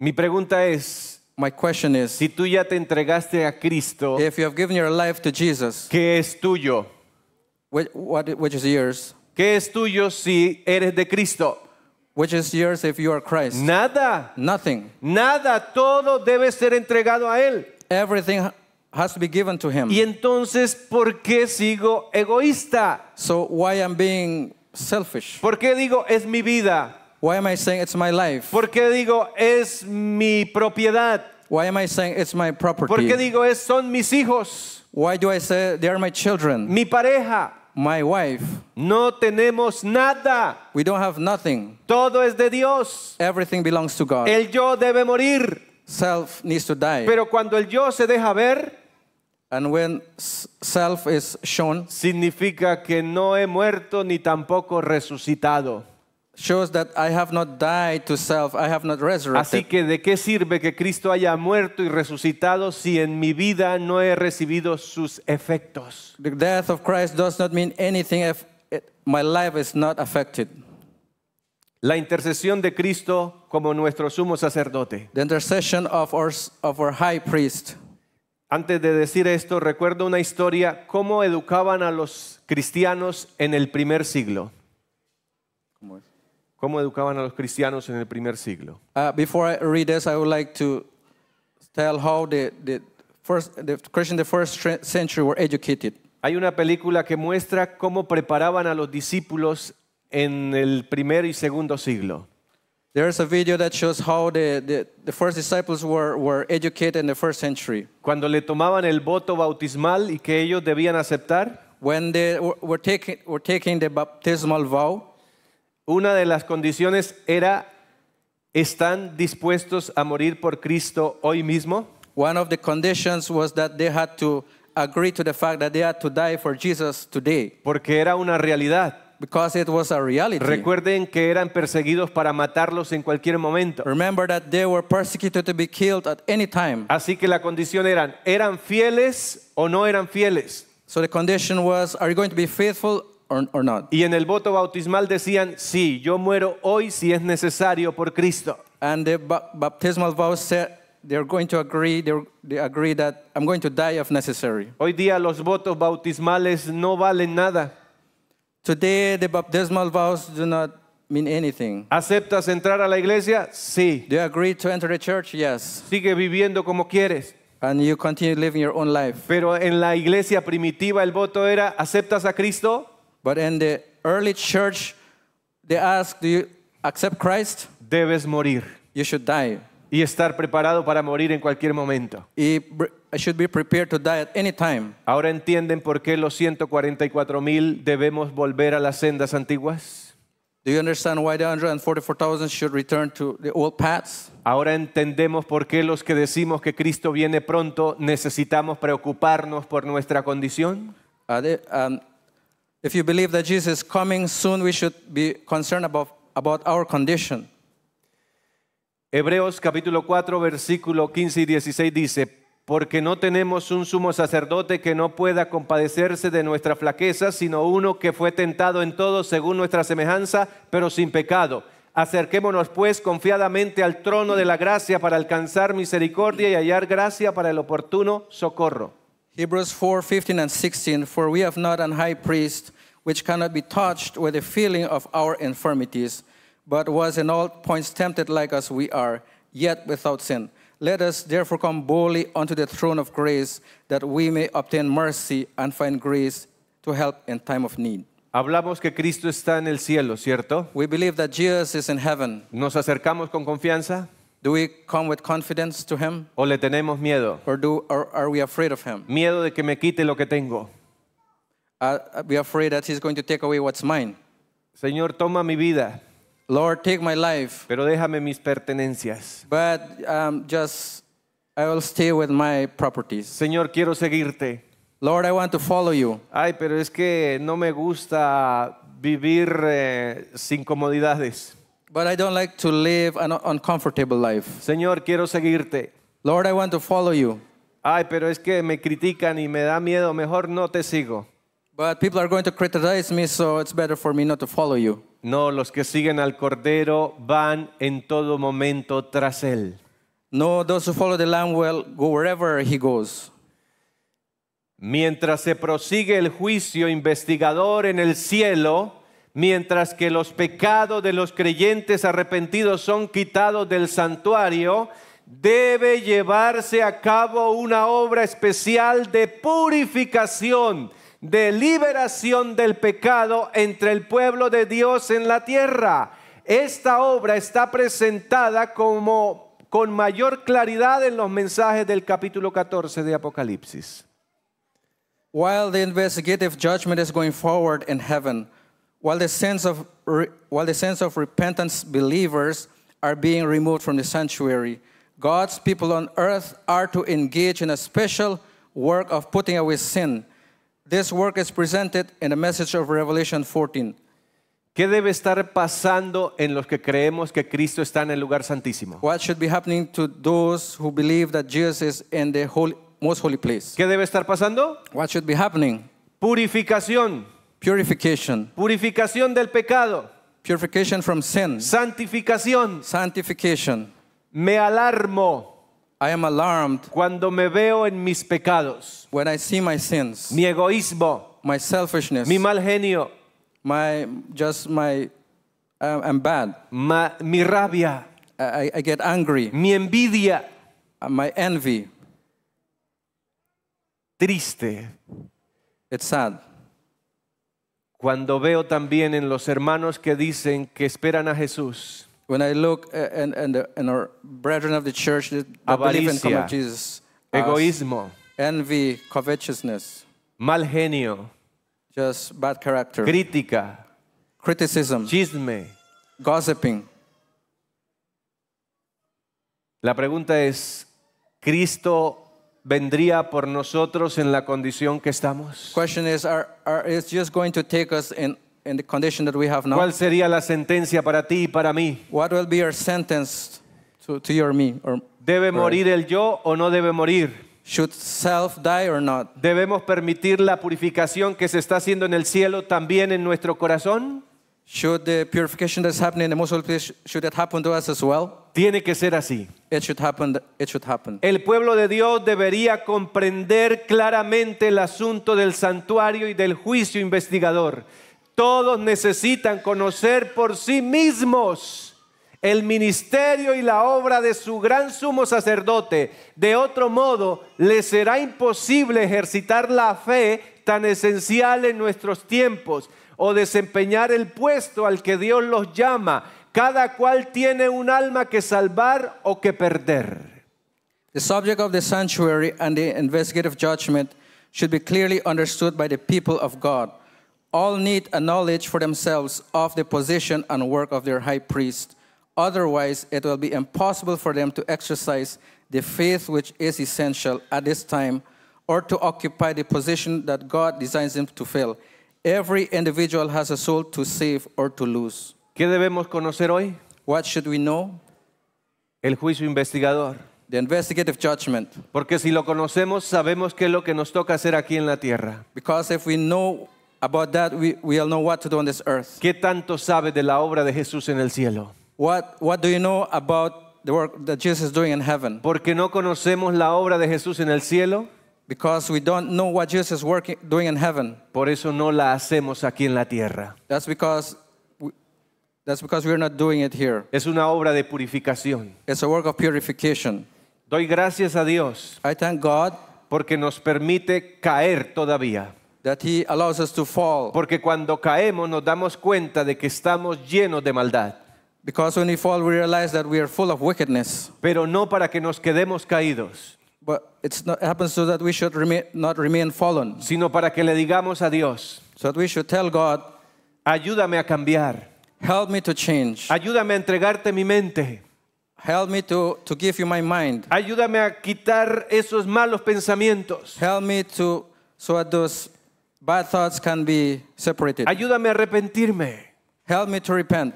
Mi pregunta es, My question is, si tú ya te entregaste a Cristo, if you have given your life to Jesus, ¿qué es tuyo? which, what, which is yours, ¿Qué es tuyo si eres de Cristo? Which is yours if you are Christ. Nada. Nothing. Nada. Todo debe ser entregado a Él. Everything has to be given to him. Y entonces, ¿por qué sigo egoísta? So why I'm being selfish? ¿Por qué digo es mi vida? Why am I saying it's my life? ¿Por qué digo es mi propiedad? Why am I saying it's my property? ¿Por qué digo es son mis hijos? Why do I say they are my children? Mi pareja. My wife. No tenemos nada. We don't have nothing. Todo es de Dios. Everything belongs to God. El yo debe morir. Self needs to die. Pero cuando el yo se deja ver, And when self is shown, significa que no he muerto ni tampoco resucitado. Así que de qué sirve que Cristo haya muerto y resucitado si en mi vida no he recibido sus efectos. The death of Christ does not mean anything if my life is not affected. La intercesión de Cristo como nuestro sumo sacerdote. The intercession our high priest. Antes de decir esto, recuerdo una historia cómo educaban a los cristianos en el primer siglo. ¿Cómo educaban a los cristianos en el primer siglo? Uh, before I read this, I would like to tell how the, the first the Christians the first century were educated. Hay una película que muestra cómo preparaban a los discípulos en el primer y segundo siglo. There is a video that shows how the, the, the first disciples were, were educated in the first century. Cuando le tomaban el voto bautismal y que ellos debían aceptar. When they were, were, taking, were taking the baptismal vow una de las condiciones era, ¿están dispuestos a morir por Cristo hoy mismo? One of the conditions was that they had to agree to the fact that they had to die for Jesus today. Porque era una realidad. Because it was a reality. Recuerden que eran perseguidos para matarlos en cualquier momento. Remember that they were persecuted to be killed at any time. Así que la condición eran, ¿eran fieles o no eran fieles? So the condition was, are you going to be faithful or, or not. Y en el voto bautismal decían, sí, yo muero hoy si es necesario por Cristo. And the baptismal vows said they're going to agree, they're- they agree that I'm going to die if necessary. Hoy día los votos bautismales no valen nada. Today, the baptismal vows do not mean anything. ¿Aceptas entrar a la iglesia? Sí. Do you agree to enter the church? Yes. Sigue viviendo como quieres. And you continue living your own life. Pero en la iglesia primitiva el voto era, ¿aceptas a Cristo? But in the early church, they asked, you accept Christ?" Debes morir. You should die. Y estar preparado para morir en cualquier momento. Y should be prepared to die at any time. Ahora entienden por qué los 144.000 debemos volver a las sendas antiguas. Do you understand why the 144,000 should return to the old paths? Ahora entendemos por qué los que decimos que Cristo viene pronto necesitamos preocuparnos por nuestra condición. Um, If you believe that Jesus is coming soon, we should be concerned about, about our condition. Hebreos capítulo 4, versículo 15 y 16 dice, porque no tenemos un sumo sacerdote que no pueda compadecerse de nuestra flaqueza sino uno que fue tentado en todo según nuestra semejanza, pero sin pecado. Acerquémonos pues confiadamente al trono de la gracia para alcanzar misericordia y hallar gracia para el oportuno socorro. Hebrews 4, 15 and 16, for we have not an high priest which cannot be touched with the feeling of our infirmities, but was in all points tempted like us we are, yet without sin. Let us therefore come boldly unto the throne of grace, that we may obtain mercy and find grace to help in time of need. Hablamos que Cristo está en el cielo, ¿cierto? We believe that Jesus is in heaven. ¿Nos acercamos con confianza? Do we come with confidence to him? ¿O le tenemos miedo? Or, do, or are we afraid of him? Miedo de que me quite lo que tengo. I be afraid that he's going to take away what's mine. Señor, toma mi vida. Lord, take my life. Pero déjame mis pertenencias. But um, just I will stay with my properties. Señor, quiero seguirte. Lord, I want to follow you. Ay, pero es que no me gusta vivir eh, sin comodidades. But I don't like to live an uncomfortable life. Señor, quiero seguirte. Lord, I want to follow you. Ay, pero es que me critican y me da miedo, mejor no te sigo. But people are going to criticize me, so it's better for me not to No, los que siguen al Cordero van en todo momento tras él. No, those follow the Lamb will go wherever he goes. Mientras se prosigue el juicio investigador en el cielo, mientras que los pecados de los creyentes arrepentidos son quitados del santuario, debe llevarse a cabo una obra especial de purificación de liberación del pecado entre el pueblo de Dios en la tierra. Esta obra está presentada como con mayor claridad en los mensajes del capítulo 14 de Apocalipsis. While the investigative judgment is going forward in heaven, while the sense of while the sins of repentance believers are being removed from the sanctuary, God's people on earth are to engage in a special work of putting away sin. This work is presented in the message of Revelation 14. ¿Qué debe estar pasando en los que creemos que Cristo está en el lugar santísimo? What should be happening to those who believe that Jesus is in the holy, most holy place? ¿Qué debe estar pasando? What should be happening? Purificación. Purification. Purificación del pecado. Purification from sin. Santificación. Santification. Me alarmo. alarmed cuando me veo en mis pecados, when mi egoísmo, my mi mal genio, mi rabia, mi envidia, uh, my envy. Triste. Cuando veo también en los hermanos que dicen que esperan a Jesús when I look uh, and, and, uh, and our brethren of the church that, believe in come of Jesus, egoísmo, us, envy, covetousness, mal genio, just bad character, crítica, criticism, chisme, gossiping. La pregunta es, ¿Cristo vendría por nosotros en la condición que estamos? Question is, are, are, is just going to take us in ¿Cuál sería la sentencia para ti y para mí? ¿Debe morir el yo o no debe morir? ¿Debemos permitir la purificación que se está haciendo en el cielo también en nuestro corazón? Tiene que ser así. El pueblo de Dios debería comprender claramente el asunto del santuario y del juicio investigador. Todos necesitan conocer por sí mismos el ministerio y la obra de su gran sumo sacerdote. De otro modo, les será imposible ejercitar la fe tan esencial en nuestros tiempos o desempeñar el puesto al que Dios los llama. Cada cual tiene un alma que salvar o que perder. The subject of the sanctuary and the investigative judgment should be clearly understood by the people of God. all need a knowledge for themselves of the position and work of their high priest. Otherwise, it will be impossible for them to exercise the faith which is essential at this time or to occupy the position that God designs them to fill. Every individual has a soul to save or to lose. ¿Qué debemos conocer hoy? What should we know? El juicio investigador. The investigative judgment. Porque si lo conocemos, sabemos qué es lo que nos toca hacer aquí en la tierra. Because if we know about that we, we all know what to do on this earth. ¿Qué tanto sabe de la obra de Jesús en el cielo? What, what do you know about the work that Jesus is doing in heaven? Porque no conocemos la obra de Jesús en el cielo. Because we don't know what Jesus is working, doing in heaven. Por eso no la hacemos aquí en la tierra. That's because we, that's because we're not doing it here. Es una obra de purificación. It's a work of purification. Doy gracias a Dios I thank God porque nos permite caer todavía. That he allows us to fall. Porque cuando caemos nos damos cuenta de que estamos llenos de maldad. Because when we fall, we realize that we are full of wickedness. Pero no para que nos quedemos caídos. But it's not, it happens so that we should remain, not remain fallen. Sino para que le digamos a Dios. So that we should tell God. Ayúdame a cambiar. Help me to change. Ayúdame a entregarte mi mente. Help me to, to give you my mind. Ayúdame a quitar esos malos pensamientos. Help me to so that those Bad thoughts can be separated. Ayúdame a arrepentirme. Help me to repent.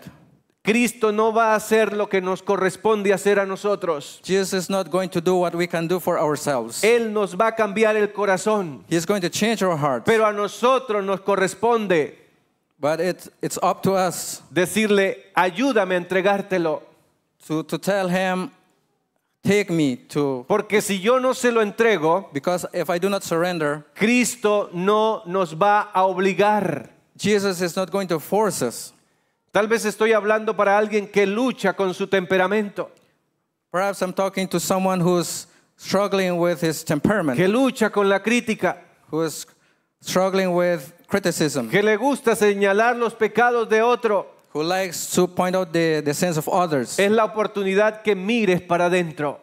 Cristo no va a hacer lo que nos corresponde hacer a nosotros. Jesus is not going to do what we can do for ourselves. Él nos va a cambiar el corazón. He is going to change our heart. Pero a nosotros nos corresponde But it, it's up to us decirle, ayúdame a entregártelo. To, to tell him, Take me to Porque si yo no se lo entrego, because if I do not surrender, Cristo no nos va a obligar. Jesus is not going to force us. Tal vez estoy hablando para alguien que lucha con su temperamento. Perhaps I'm talking to someone who's struggling with his temperament. Que lucha con la crítica. Who is struggling with criticism. Que le gusta señalar los pecados de otro. Who likes to point out the, the sins of others. Es la oportunidad que mires para adentro.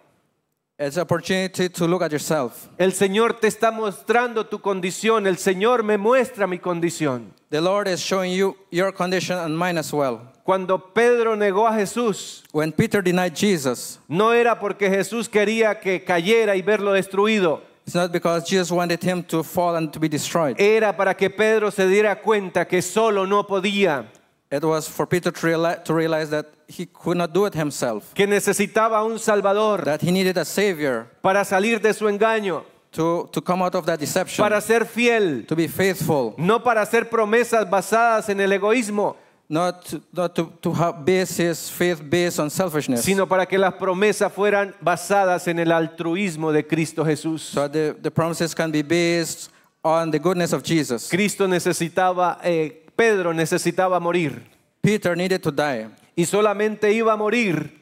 It's opportunity to look at yourself. El Señor te está mostrando tu condición. El Señor me muestra mi condición. The Lord is showing you your condition and mine as well. Cuando Pedro negó a Jesús, When Peter denied Jesus, no era porque Jesús quería que cayera y verlo destruido. It's not because Jesus wanted him to fall and to be destroyed. Era para que Pedro se diera cuenta que solo no podía. It was for Peter to realize, to realize, that he could not do it himself. Que necesitaba un salvador. That he needed a savior. Para salir de su engaño. To, to come out of that deception. Para ser fiel. To be faithful. No para hacer promesas basadas en el egoísmo. Not, not to, to have his faith based on selfishness. Sino para que las promesas fueran basadas en el altruismo de Cristo Jesús. So the, the promises can be based on the goodness of Jesus. Cristo necesitaba eh, Pedro necesitaba morir. Peter needed to die. Y solamente iba a morir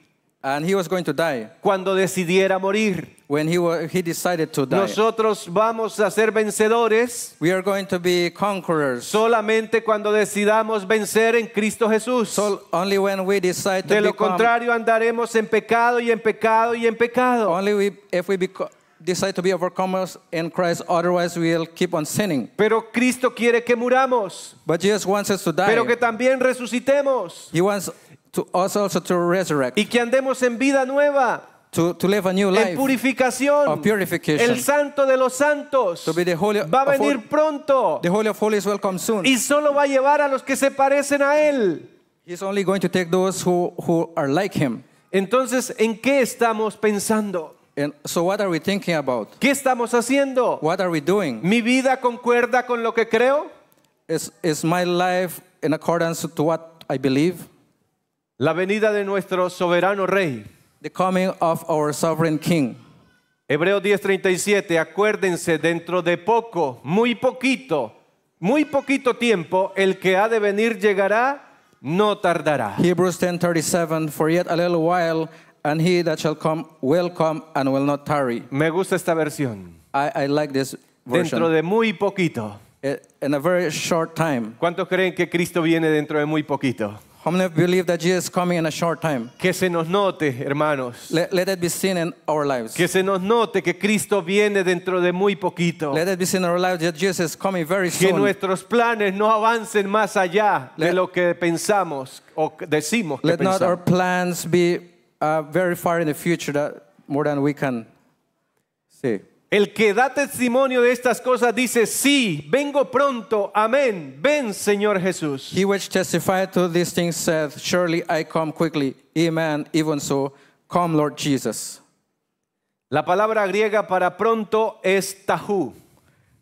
And he was going to die. Cuando decidiera morir. When he, he decided to die. Nosotros vamos a ser vencedores. We are going to be conquerors. Solamente cuando decidamos vencer en Cristo Jesús. only when we decide to De lo contrario andaremos en pecado y en pecado y en pecado. Only if we Decide to be overcomers in Christ, otherwise we'll keep on sinning. Pero Cristo quiere que muramos. But Jesus wants us to die. Pero que también resucitemos. He wants to us also to resurrect. Y que andemos en vida nueva. To, to live a new life, en purificación, el santo de los santos holy, va a venir pronto the holy of holies will come soon. y solo va a llevar a los que se parecen a él. He's only going to take those who, who are like him. Entonces, ¿en qué estamos pensando? And so what are we thinking about? ¿Qué estamos haciendo? What are we doing? ¿Mi vida concuerda con lo que creo? Is, is my life in accordance to what I believe? La venida de nuestro soberano rey. The coming of our sovereign king. Hebreos 10:37, acuérdense, dentro de poco, muy poquito, muy poquito tiempo, el que ha de venir llegará, no tardará. Hebrews 10:37, for yet a little while And he that shall come will come and will not tarry. Me gusta esta versión. I, I like this version. Dentro de muy poquito. Eh, in a very short time. ¿Cuántos creen que Cristo viene dentro de muy poquito? How many believe that Jesus is coming in a short time? Que se nos note, hermanos. Let, let, it be seen in our lives. Que se nos note que Cristo viene dentro de muy poquito. Let it be seen in our lives that Jesus is coming very soon. Que nuestros planes no avancen más allá let, de lo que pensamos o decimos que let pensamos. Let not our plans be uh, very far in the future, that more than we can see. El que da testimonio de estas cosas dice, sí, vengo pronto, amén, ven Señor Jesús. He which testified to these things said, surely I come quickly, amen, even so, come Lord Jesus. La palabra griega para pronto es tahu.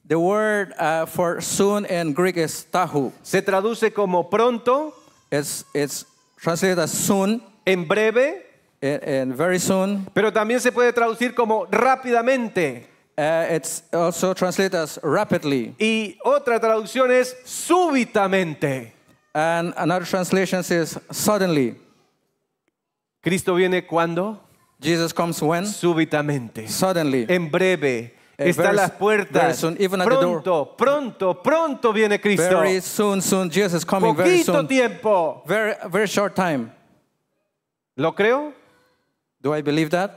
The word uh, for soon in Greek is tahu. Se traduce como pronto. It's, it's translated as soon. En breve. And, very soon. Pero también se puede traducir como rápidamente. Uh, it's also translated as rapidly. Y otra traducción es súbitamente. And another translation says suddenly. Cristo viene cuando? Jesus comes when? Súbitamente. Suddenly. En breve. Uh, Está a las puertas. Soon, even at pronto, the door. pronto, pronto viene Cristo. Very soon, soon Jesus coming Poquito very soon. tiempo. Very, very short time. ¿Lo creo? Do I believe that?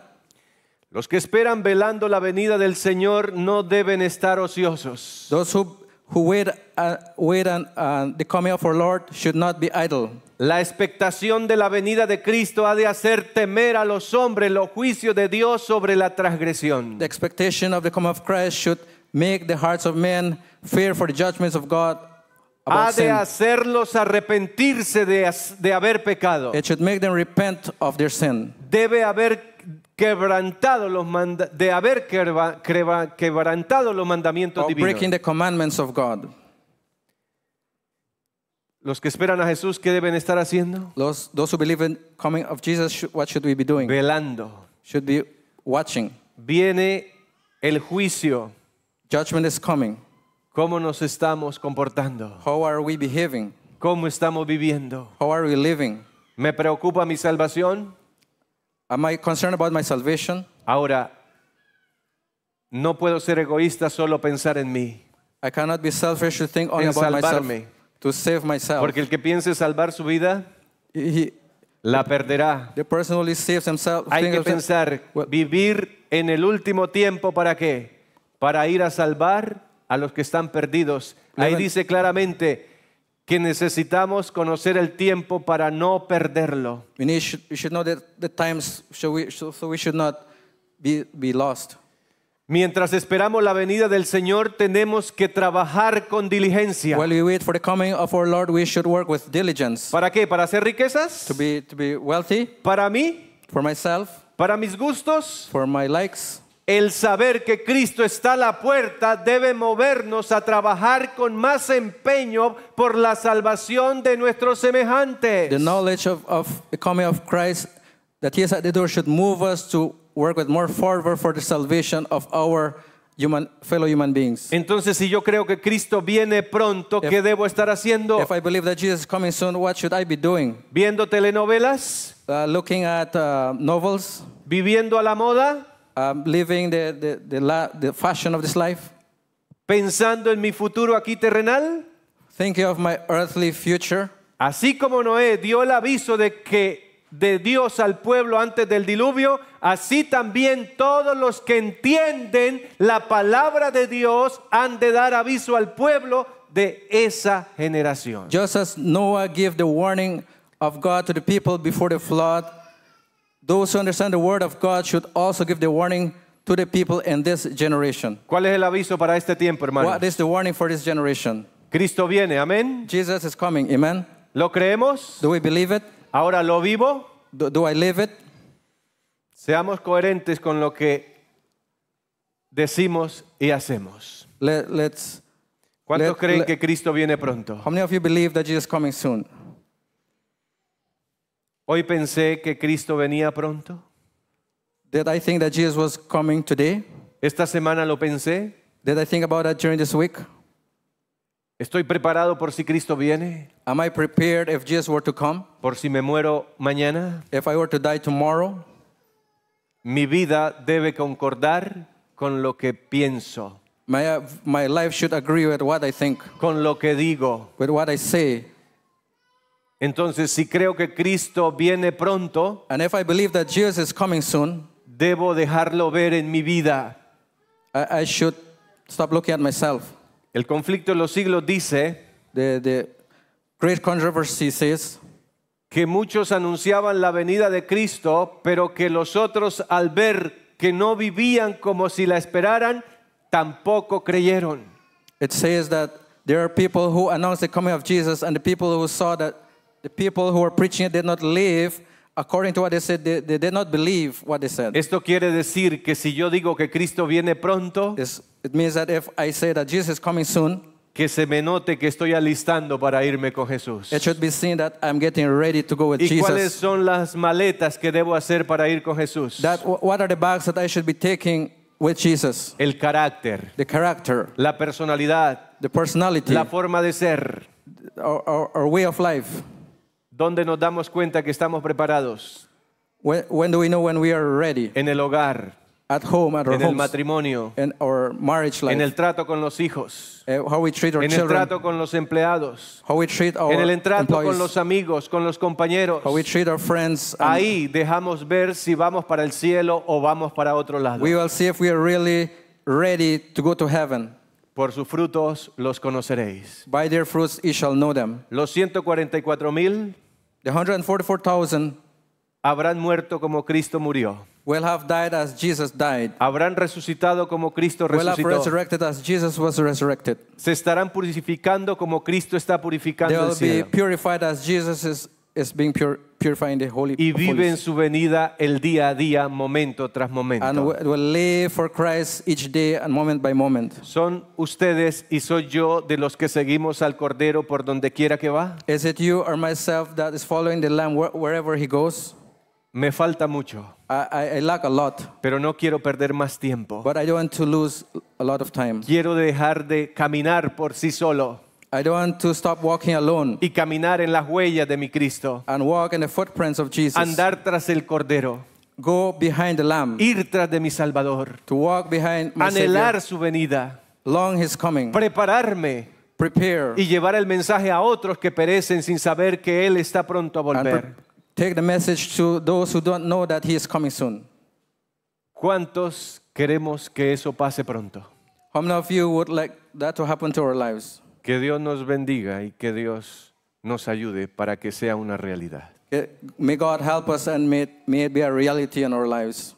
Los que esperan velando la venida del Señor no deben estar ociosos. Those who, who wait, uh, wait on uh, the coming of our Lord should not be idle. La expectación de la venida de Cristo ha de hacer temer a los hombres los juicios de Dios sobre la transgresión. The expectation of the coming of Christ should make the hearts of men fear for the judgments of God ha de hacerlos arrepentirse de, de haber pecado. It should make them repent of their sin. Debe haber quebrantado los de haber quebrantado los mandamientos Or divinos. Breaking the commandments of God. Los que esperan a Jesús, ¿qué deben estar haciendo? Los, those who believe in coming of Jesus, what should we be doing? Velando. Should be watching. Viene el juicio. Judgment is coming. ¿Cómo nos estamos comportando? How are we behaving? ¿Cómo estamos viviendo? How are we living? ¿Me preocupa mi salvación? Am I concerned about my salvation? Ahora, no puedo ser egoísta solo pensar en mí. I cannot be selfish to think only Porque el que piense salvar su vida, la perderá. The person saves himself, Hay que pensar, vivir en el último tiempo para qué? Para ir a salvar a los que están perdidos. Ahí dice claramente que necesitamos conocer el tiempo para no perderlo. Mientras esperamos la venida del Señor, tenemos que trabajar con diligencia. ¿Para qué? ¿Para hacer riquezas? ¿Para mí? ¿Para mis gustos? my likes. El saber que Cristo está a la puerta debe movernos a trabajar con más empeño por la salvación de nuestros semejantes. The knowledge of, of the coming of Christ that he is at the door should move us to work with more fervor for the salvation of our Human, fellow human beings. Entonces, si yo creo que Cristo viene pronto, if, ¿qué debo estar haciendo? If I believe that Jesus is coming soon, what should I be doing? Viendo telenovelas? Uh, looking at uh, novels? Viviendo a la moda? living the, la, fashion of this life, pensando en mi futuro aquí terrenal, thinking of my earthly future. Así como Noé dio el aviso de que de Dios al pueblo antes del diluvio, así también todos los que entienden la palabra de Dios han de dar aviso al pueblo de esa generación. Just as Noah gave the warning of God to the people before the flood, Those who understand the word of God should also give the warning to the people in this generation. ¿Cuál es el aviso para este tiempo, hermanos? What is the warning for this generation? Cristo viene, amén. Jesus is coming, amen. ¿Lo creemos? Do we believe it? Ahora lo vivo? Do, do I live it? Seamos coherentes con lo que decimos y hacemos. Let, let's, ¿Cuántos let, creen let, que Cristo viene pronto? How many of you believe that Jesus is coming soon? Hoy pensé que Cristo venía pronto. Did I think that Jesus was coming today? Esta semana lo pensé. Did I think about that during this week? Estoy preparado por si Cristo viene. Am I prepared if Jesus were to come? Por si me muero mañana. If I were to die tomorrow? Mi vida debe concordar con lo que pienso. My, life should agree with what I think. Con lo que digo. With what I say. Entonces, si creo que Cristo viene pronto, and if I believe that Jesus is coming soon, debo dejarlo ver en mi vida. I, I should stop looking at myself. El conflicto de los siglos dice the, the great controversy says, que muchos anunciaban la venida de Cristo, pero que los otros al ver que no vivían como si la esperaran, tampoco creyeron. It says that there are people who announced the coming of Jesus and the people who saw that the people who were preaching did not live according to what they said. They, they did not believe what they said. Esto quiere decir que si yo digo que Cristo viene pronto, This, it means that if I say that Jesus is coming soon, que se me note que estoy alistando para irme con Jesús. it should be seen that I'm getting ready to go with ¿Y cuáles Jesus. son las maletas que debo hacer para ir con Jesús? That what are the bags that I should be taking with Jesus? El carácter, The character, la personalidad, the personality, la forma de ser, our, our, our way of life. ¿Dónde nos damos cuenta que estamos preparados? ready? En el hogar. en el matrimonio, en el trato con los hijos, eh, en el trato con los empleados, en el trato con los amigos, con los compañeros. friends Ahí dejamos ver si vamos para el cielo o vamos para otro lado. ready to go to heaven. Por sus frutos los conoceréis. fruits Los 144 mil The 144,000 habrán muerto como Cristo murió. Will have died as Jesus died. Habrán resucitado como Cristo resucitó. Will have resurrected as Jesus was resurrected. Se estarán purificando como Cristo está purificando They will el cielo. Be purified as Jesus is, is being pure, y viven su venida el día a día, momento tras momento. Son ustedes y soy yo de los que seguimos al Cordero por donde quiera que va. Me falta mucho. Pero no quiero perder más tiempo. a lot Quiero dejar de caminar por sí solo. I don't want to stop walking alone. Y caminar en las huellas de mi Cristo. And walk in the footprints of Jesus. Andar tras el Cordero. Go behind the Lamb. Ir tras de mi Salvador. To walk behind my Anhelar Savior. su venida. Long his coming. Prepararme. Prepare. Y llevar el mensaje a otros que perecen sin saber que él está pronto a volver. Take the message to those who don't know that he is coming soon. ¿Cuántos queremos que eso pase pronto? How many of you would like that to happen to our lives? Que Dios nos bendiga y que Dios nos ayude para que sea una realidad. May God help us and may, may it be a reality in our lives.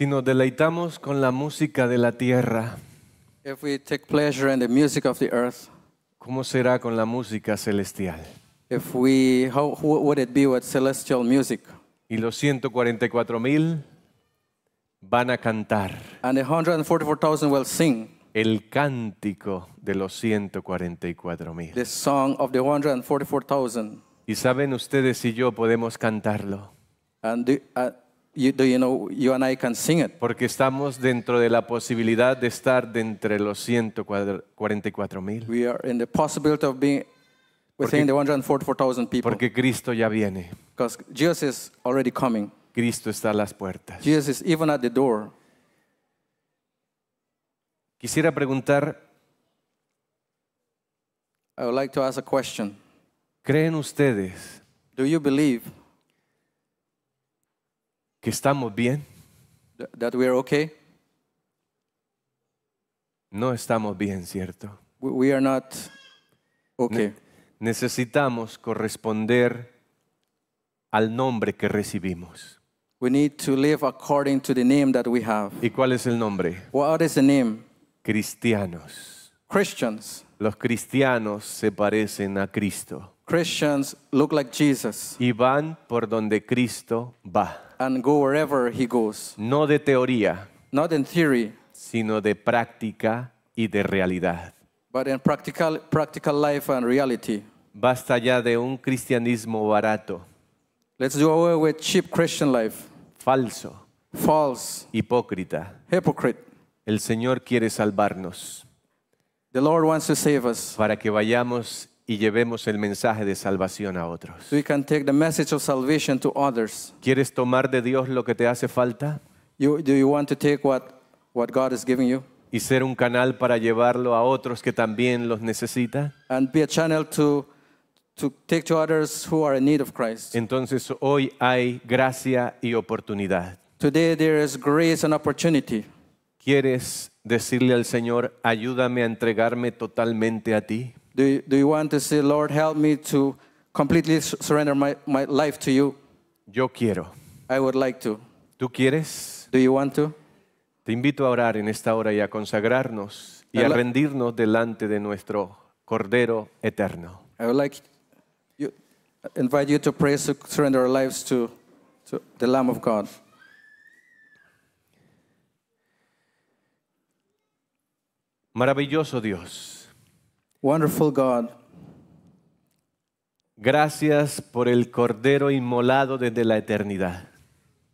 Si nos deleitamos con la música de la tierra, ¿cómo será con la música celestial? Y los 144.000 van a cantar. El cántico de los 144,000. Y saben ustedes y yo podemos cantarlo. And, uh, You, do you know, you and I can sing it. Porque estamos dentro de la posibilidad de estar de los 144 mil. We are in the possibility of being within porque, the 144,000 people. Cristo ya viene. Because Jesus is already coming. Cristo está a las puertas. Jesus is even at the door. Quisiera preguntar. I would like to ask a question. ¿Creen ustedes? Do you believe? que estamos bien. No estamos bien, ¿cierto? necesitamos corresponder al nombre que recibimos. ¿Y cuál es el nombre? Cristianos. Los cristianos se parecen a Cristo. Y van por donde Cristo va and go wherever he goes. No de teoría, Not in theory, sino de práctica y de realidad. but in practical, practical life and reality. Basta ya de un cristianismo barato, Let's do away with cheap Christian life, falso, false, hipócrita. hypocrite. El Señor quiere salvarnos The Lord wants to save us para que vayamos y llevemos el mensaje de salvación a otros. ¿Quieres tomar de Dios lo que te hace falta? Y ser un canal para llevarlo a otros que también los necesitan. Entonces hoy hay gracia y oportunidad. ¿Quieres decirle al Señor, ayúdame a entregarme totalmente a ti? Do you, do you want to say, Lord, help me to completely surrender my, my life to you? Yo quiero. I would like to. ¿Tú quieres? Do you want to? Te invito a orar en esta hora y a consagrarnos y rendirnos delante de nuestro Cordero eterno. I would like you, invite you to pray to surrender our lives to, to the Lamb of God. Maravilloso Dios. Wonderful God. Gracias por el cordero inmolado desde la eternidad.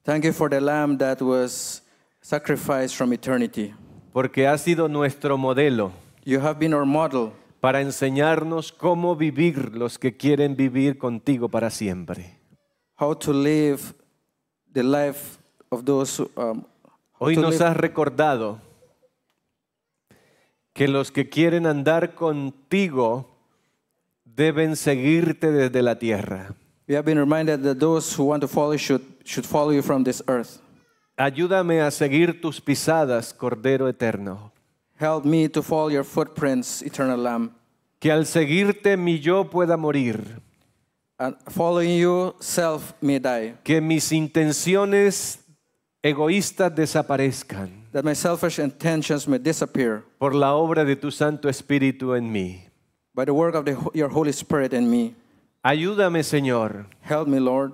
Thank you for the lamb that was sacrificed from eternity. Porque has sido nuestro modelo. You have been our model para enseñarnos cómo vivir los que quieren vivir contigo para siempre. How to live the life of those, um, Hoy nos has recordado que los que quieren andar contigo deben seguirte desde la tierra. Ayúdame a seguir tus pisadas, Cordero eterno. Que al seguirte mi yo pueda morir. Que mis intenciones egoístas desaparezcan that my selfish intentions may disappear. Por la obra de tu Santo Espíritu en mí. By the work of the, your Holy Spirit in me. Ayúdame, Señor. Help me, Lord.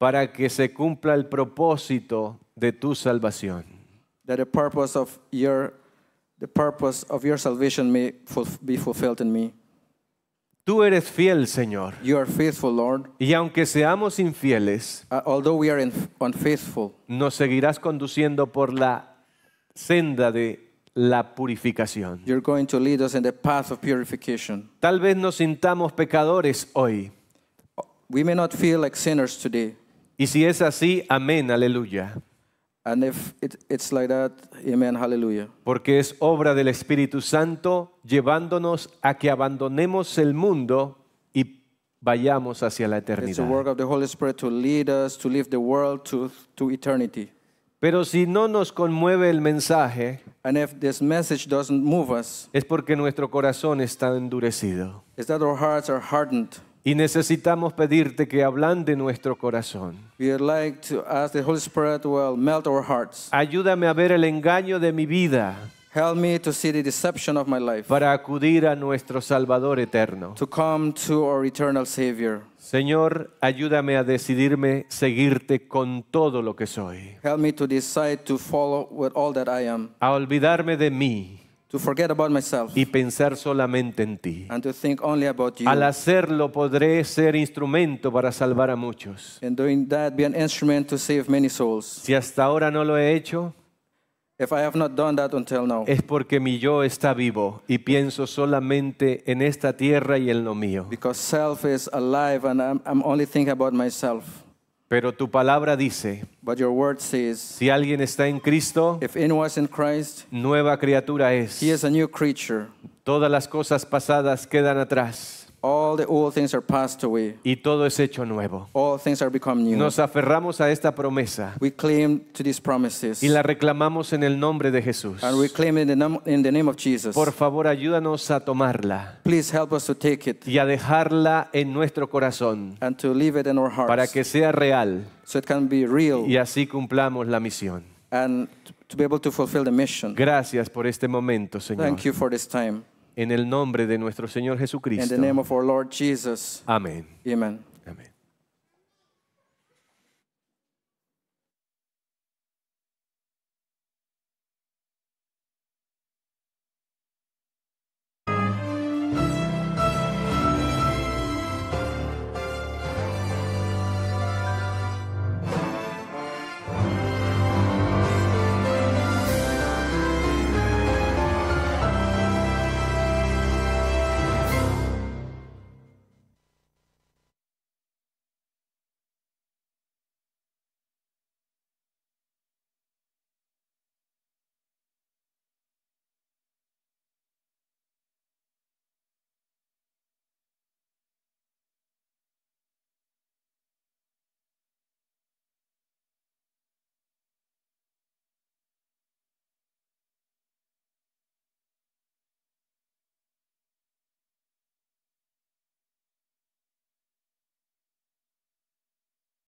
Para que se cumpla el propósito de tu salvación. That the purpose of your the purpose of your salvation may be fulfilled in me. Tú eres fiel, Señor. You are faithful, Lord. Y aunque seamos infieles, uh, although we are unfaithful, nos seguirás conduciendo por la senda de la purificación. You're going to lead us in the path of purification. Tal vez nos sintamos pecadores hoy. We may not feel like sinners today. Y si es así, amén, aleluya. And if it, it's like that, amen, hallelujah. Porque es obra del Espíritu Santo llevándonos a que abandonemos el mundo y vayamos hacia la eternidad. It's the work of the Holy Spirit to lead us to leave the world to, to eternity. Pero si no nos conmueve el mensaje, message es porque nuestro corazón está endurecido. Y necesitamos pedirte que ablande nuestro corazón. Ayúdame a ver el engaño de mi vida. Help me to see the deception of my life. Para acudir a nuestro Salvador eterno. To come to our eternal Savior. Señor, ayúdame a decidirme seguirte con todo lo que soy. Help me to decide to follow with all that I am. A olvidarme de mí. To forget about myself. y pensar solamente en ti. And to think only about you. Al hacerlo podré ser instrumento para salvar a muchos. doing That, be an instrument to save many souls. Si hasta ahora no lo he hecho, es porque mi yo está vivo y pienso solamente en esta tierra y en lo mío. Because self is alive and I'm, only about myself. Pero tu palabra dice, si alguien está en Cristo, nueva criatura es. a new creature. Todas las cosas pasadas quedan atrás. All the old things are passed away. Y todo es hecho nuevo. All things are become new. Nos aferramos a esta promesa. We claim to these promises. Y la reclamamos en el nombre de Jesús. And we claim in the, in the name of Jesus. Por favor, ayúdanos a tomarla. Please help us to take it. Y a dejarla en nuestro corazón. And to leave it in our hearts. Para que sea real. So it can be real. Y así cumplamos la misión. And to be able to fulfill the mission. Gracias por este momento, Señor. Thank you for this time. En el nombre de nuestro Señor Jesucristo. en Amén.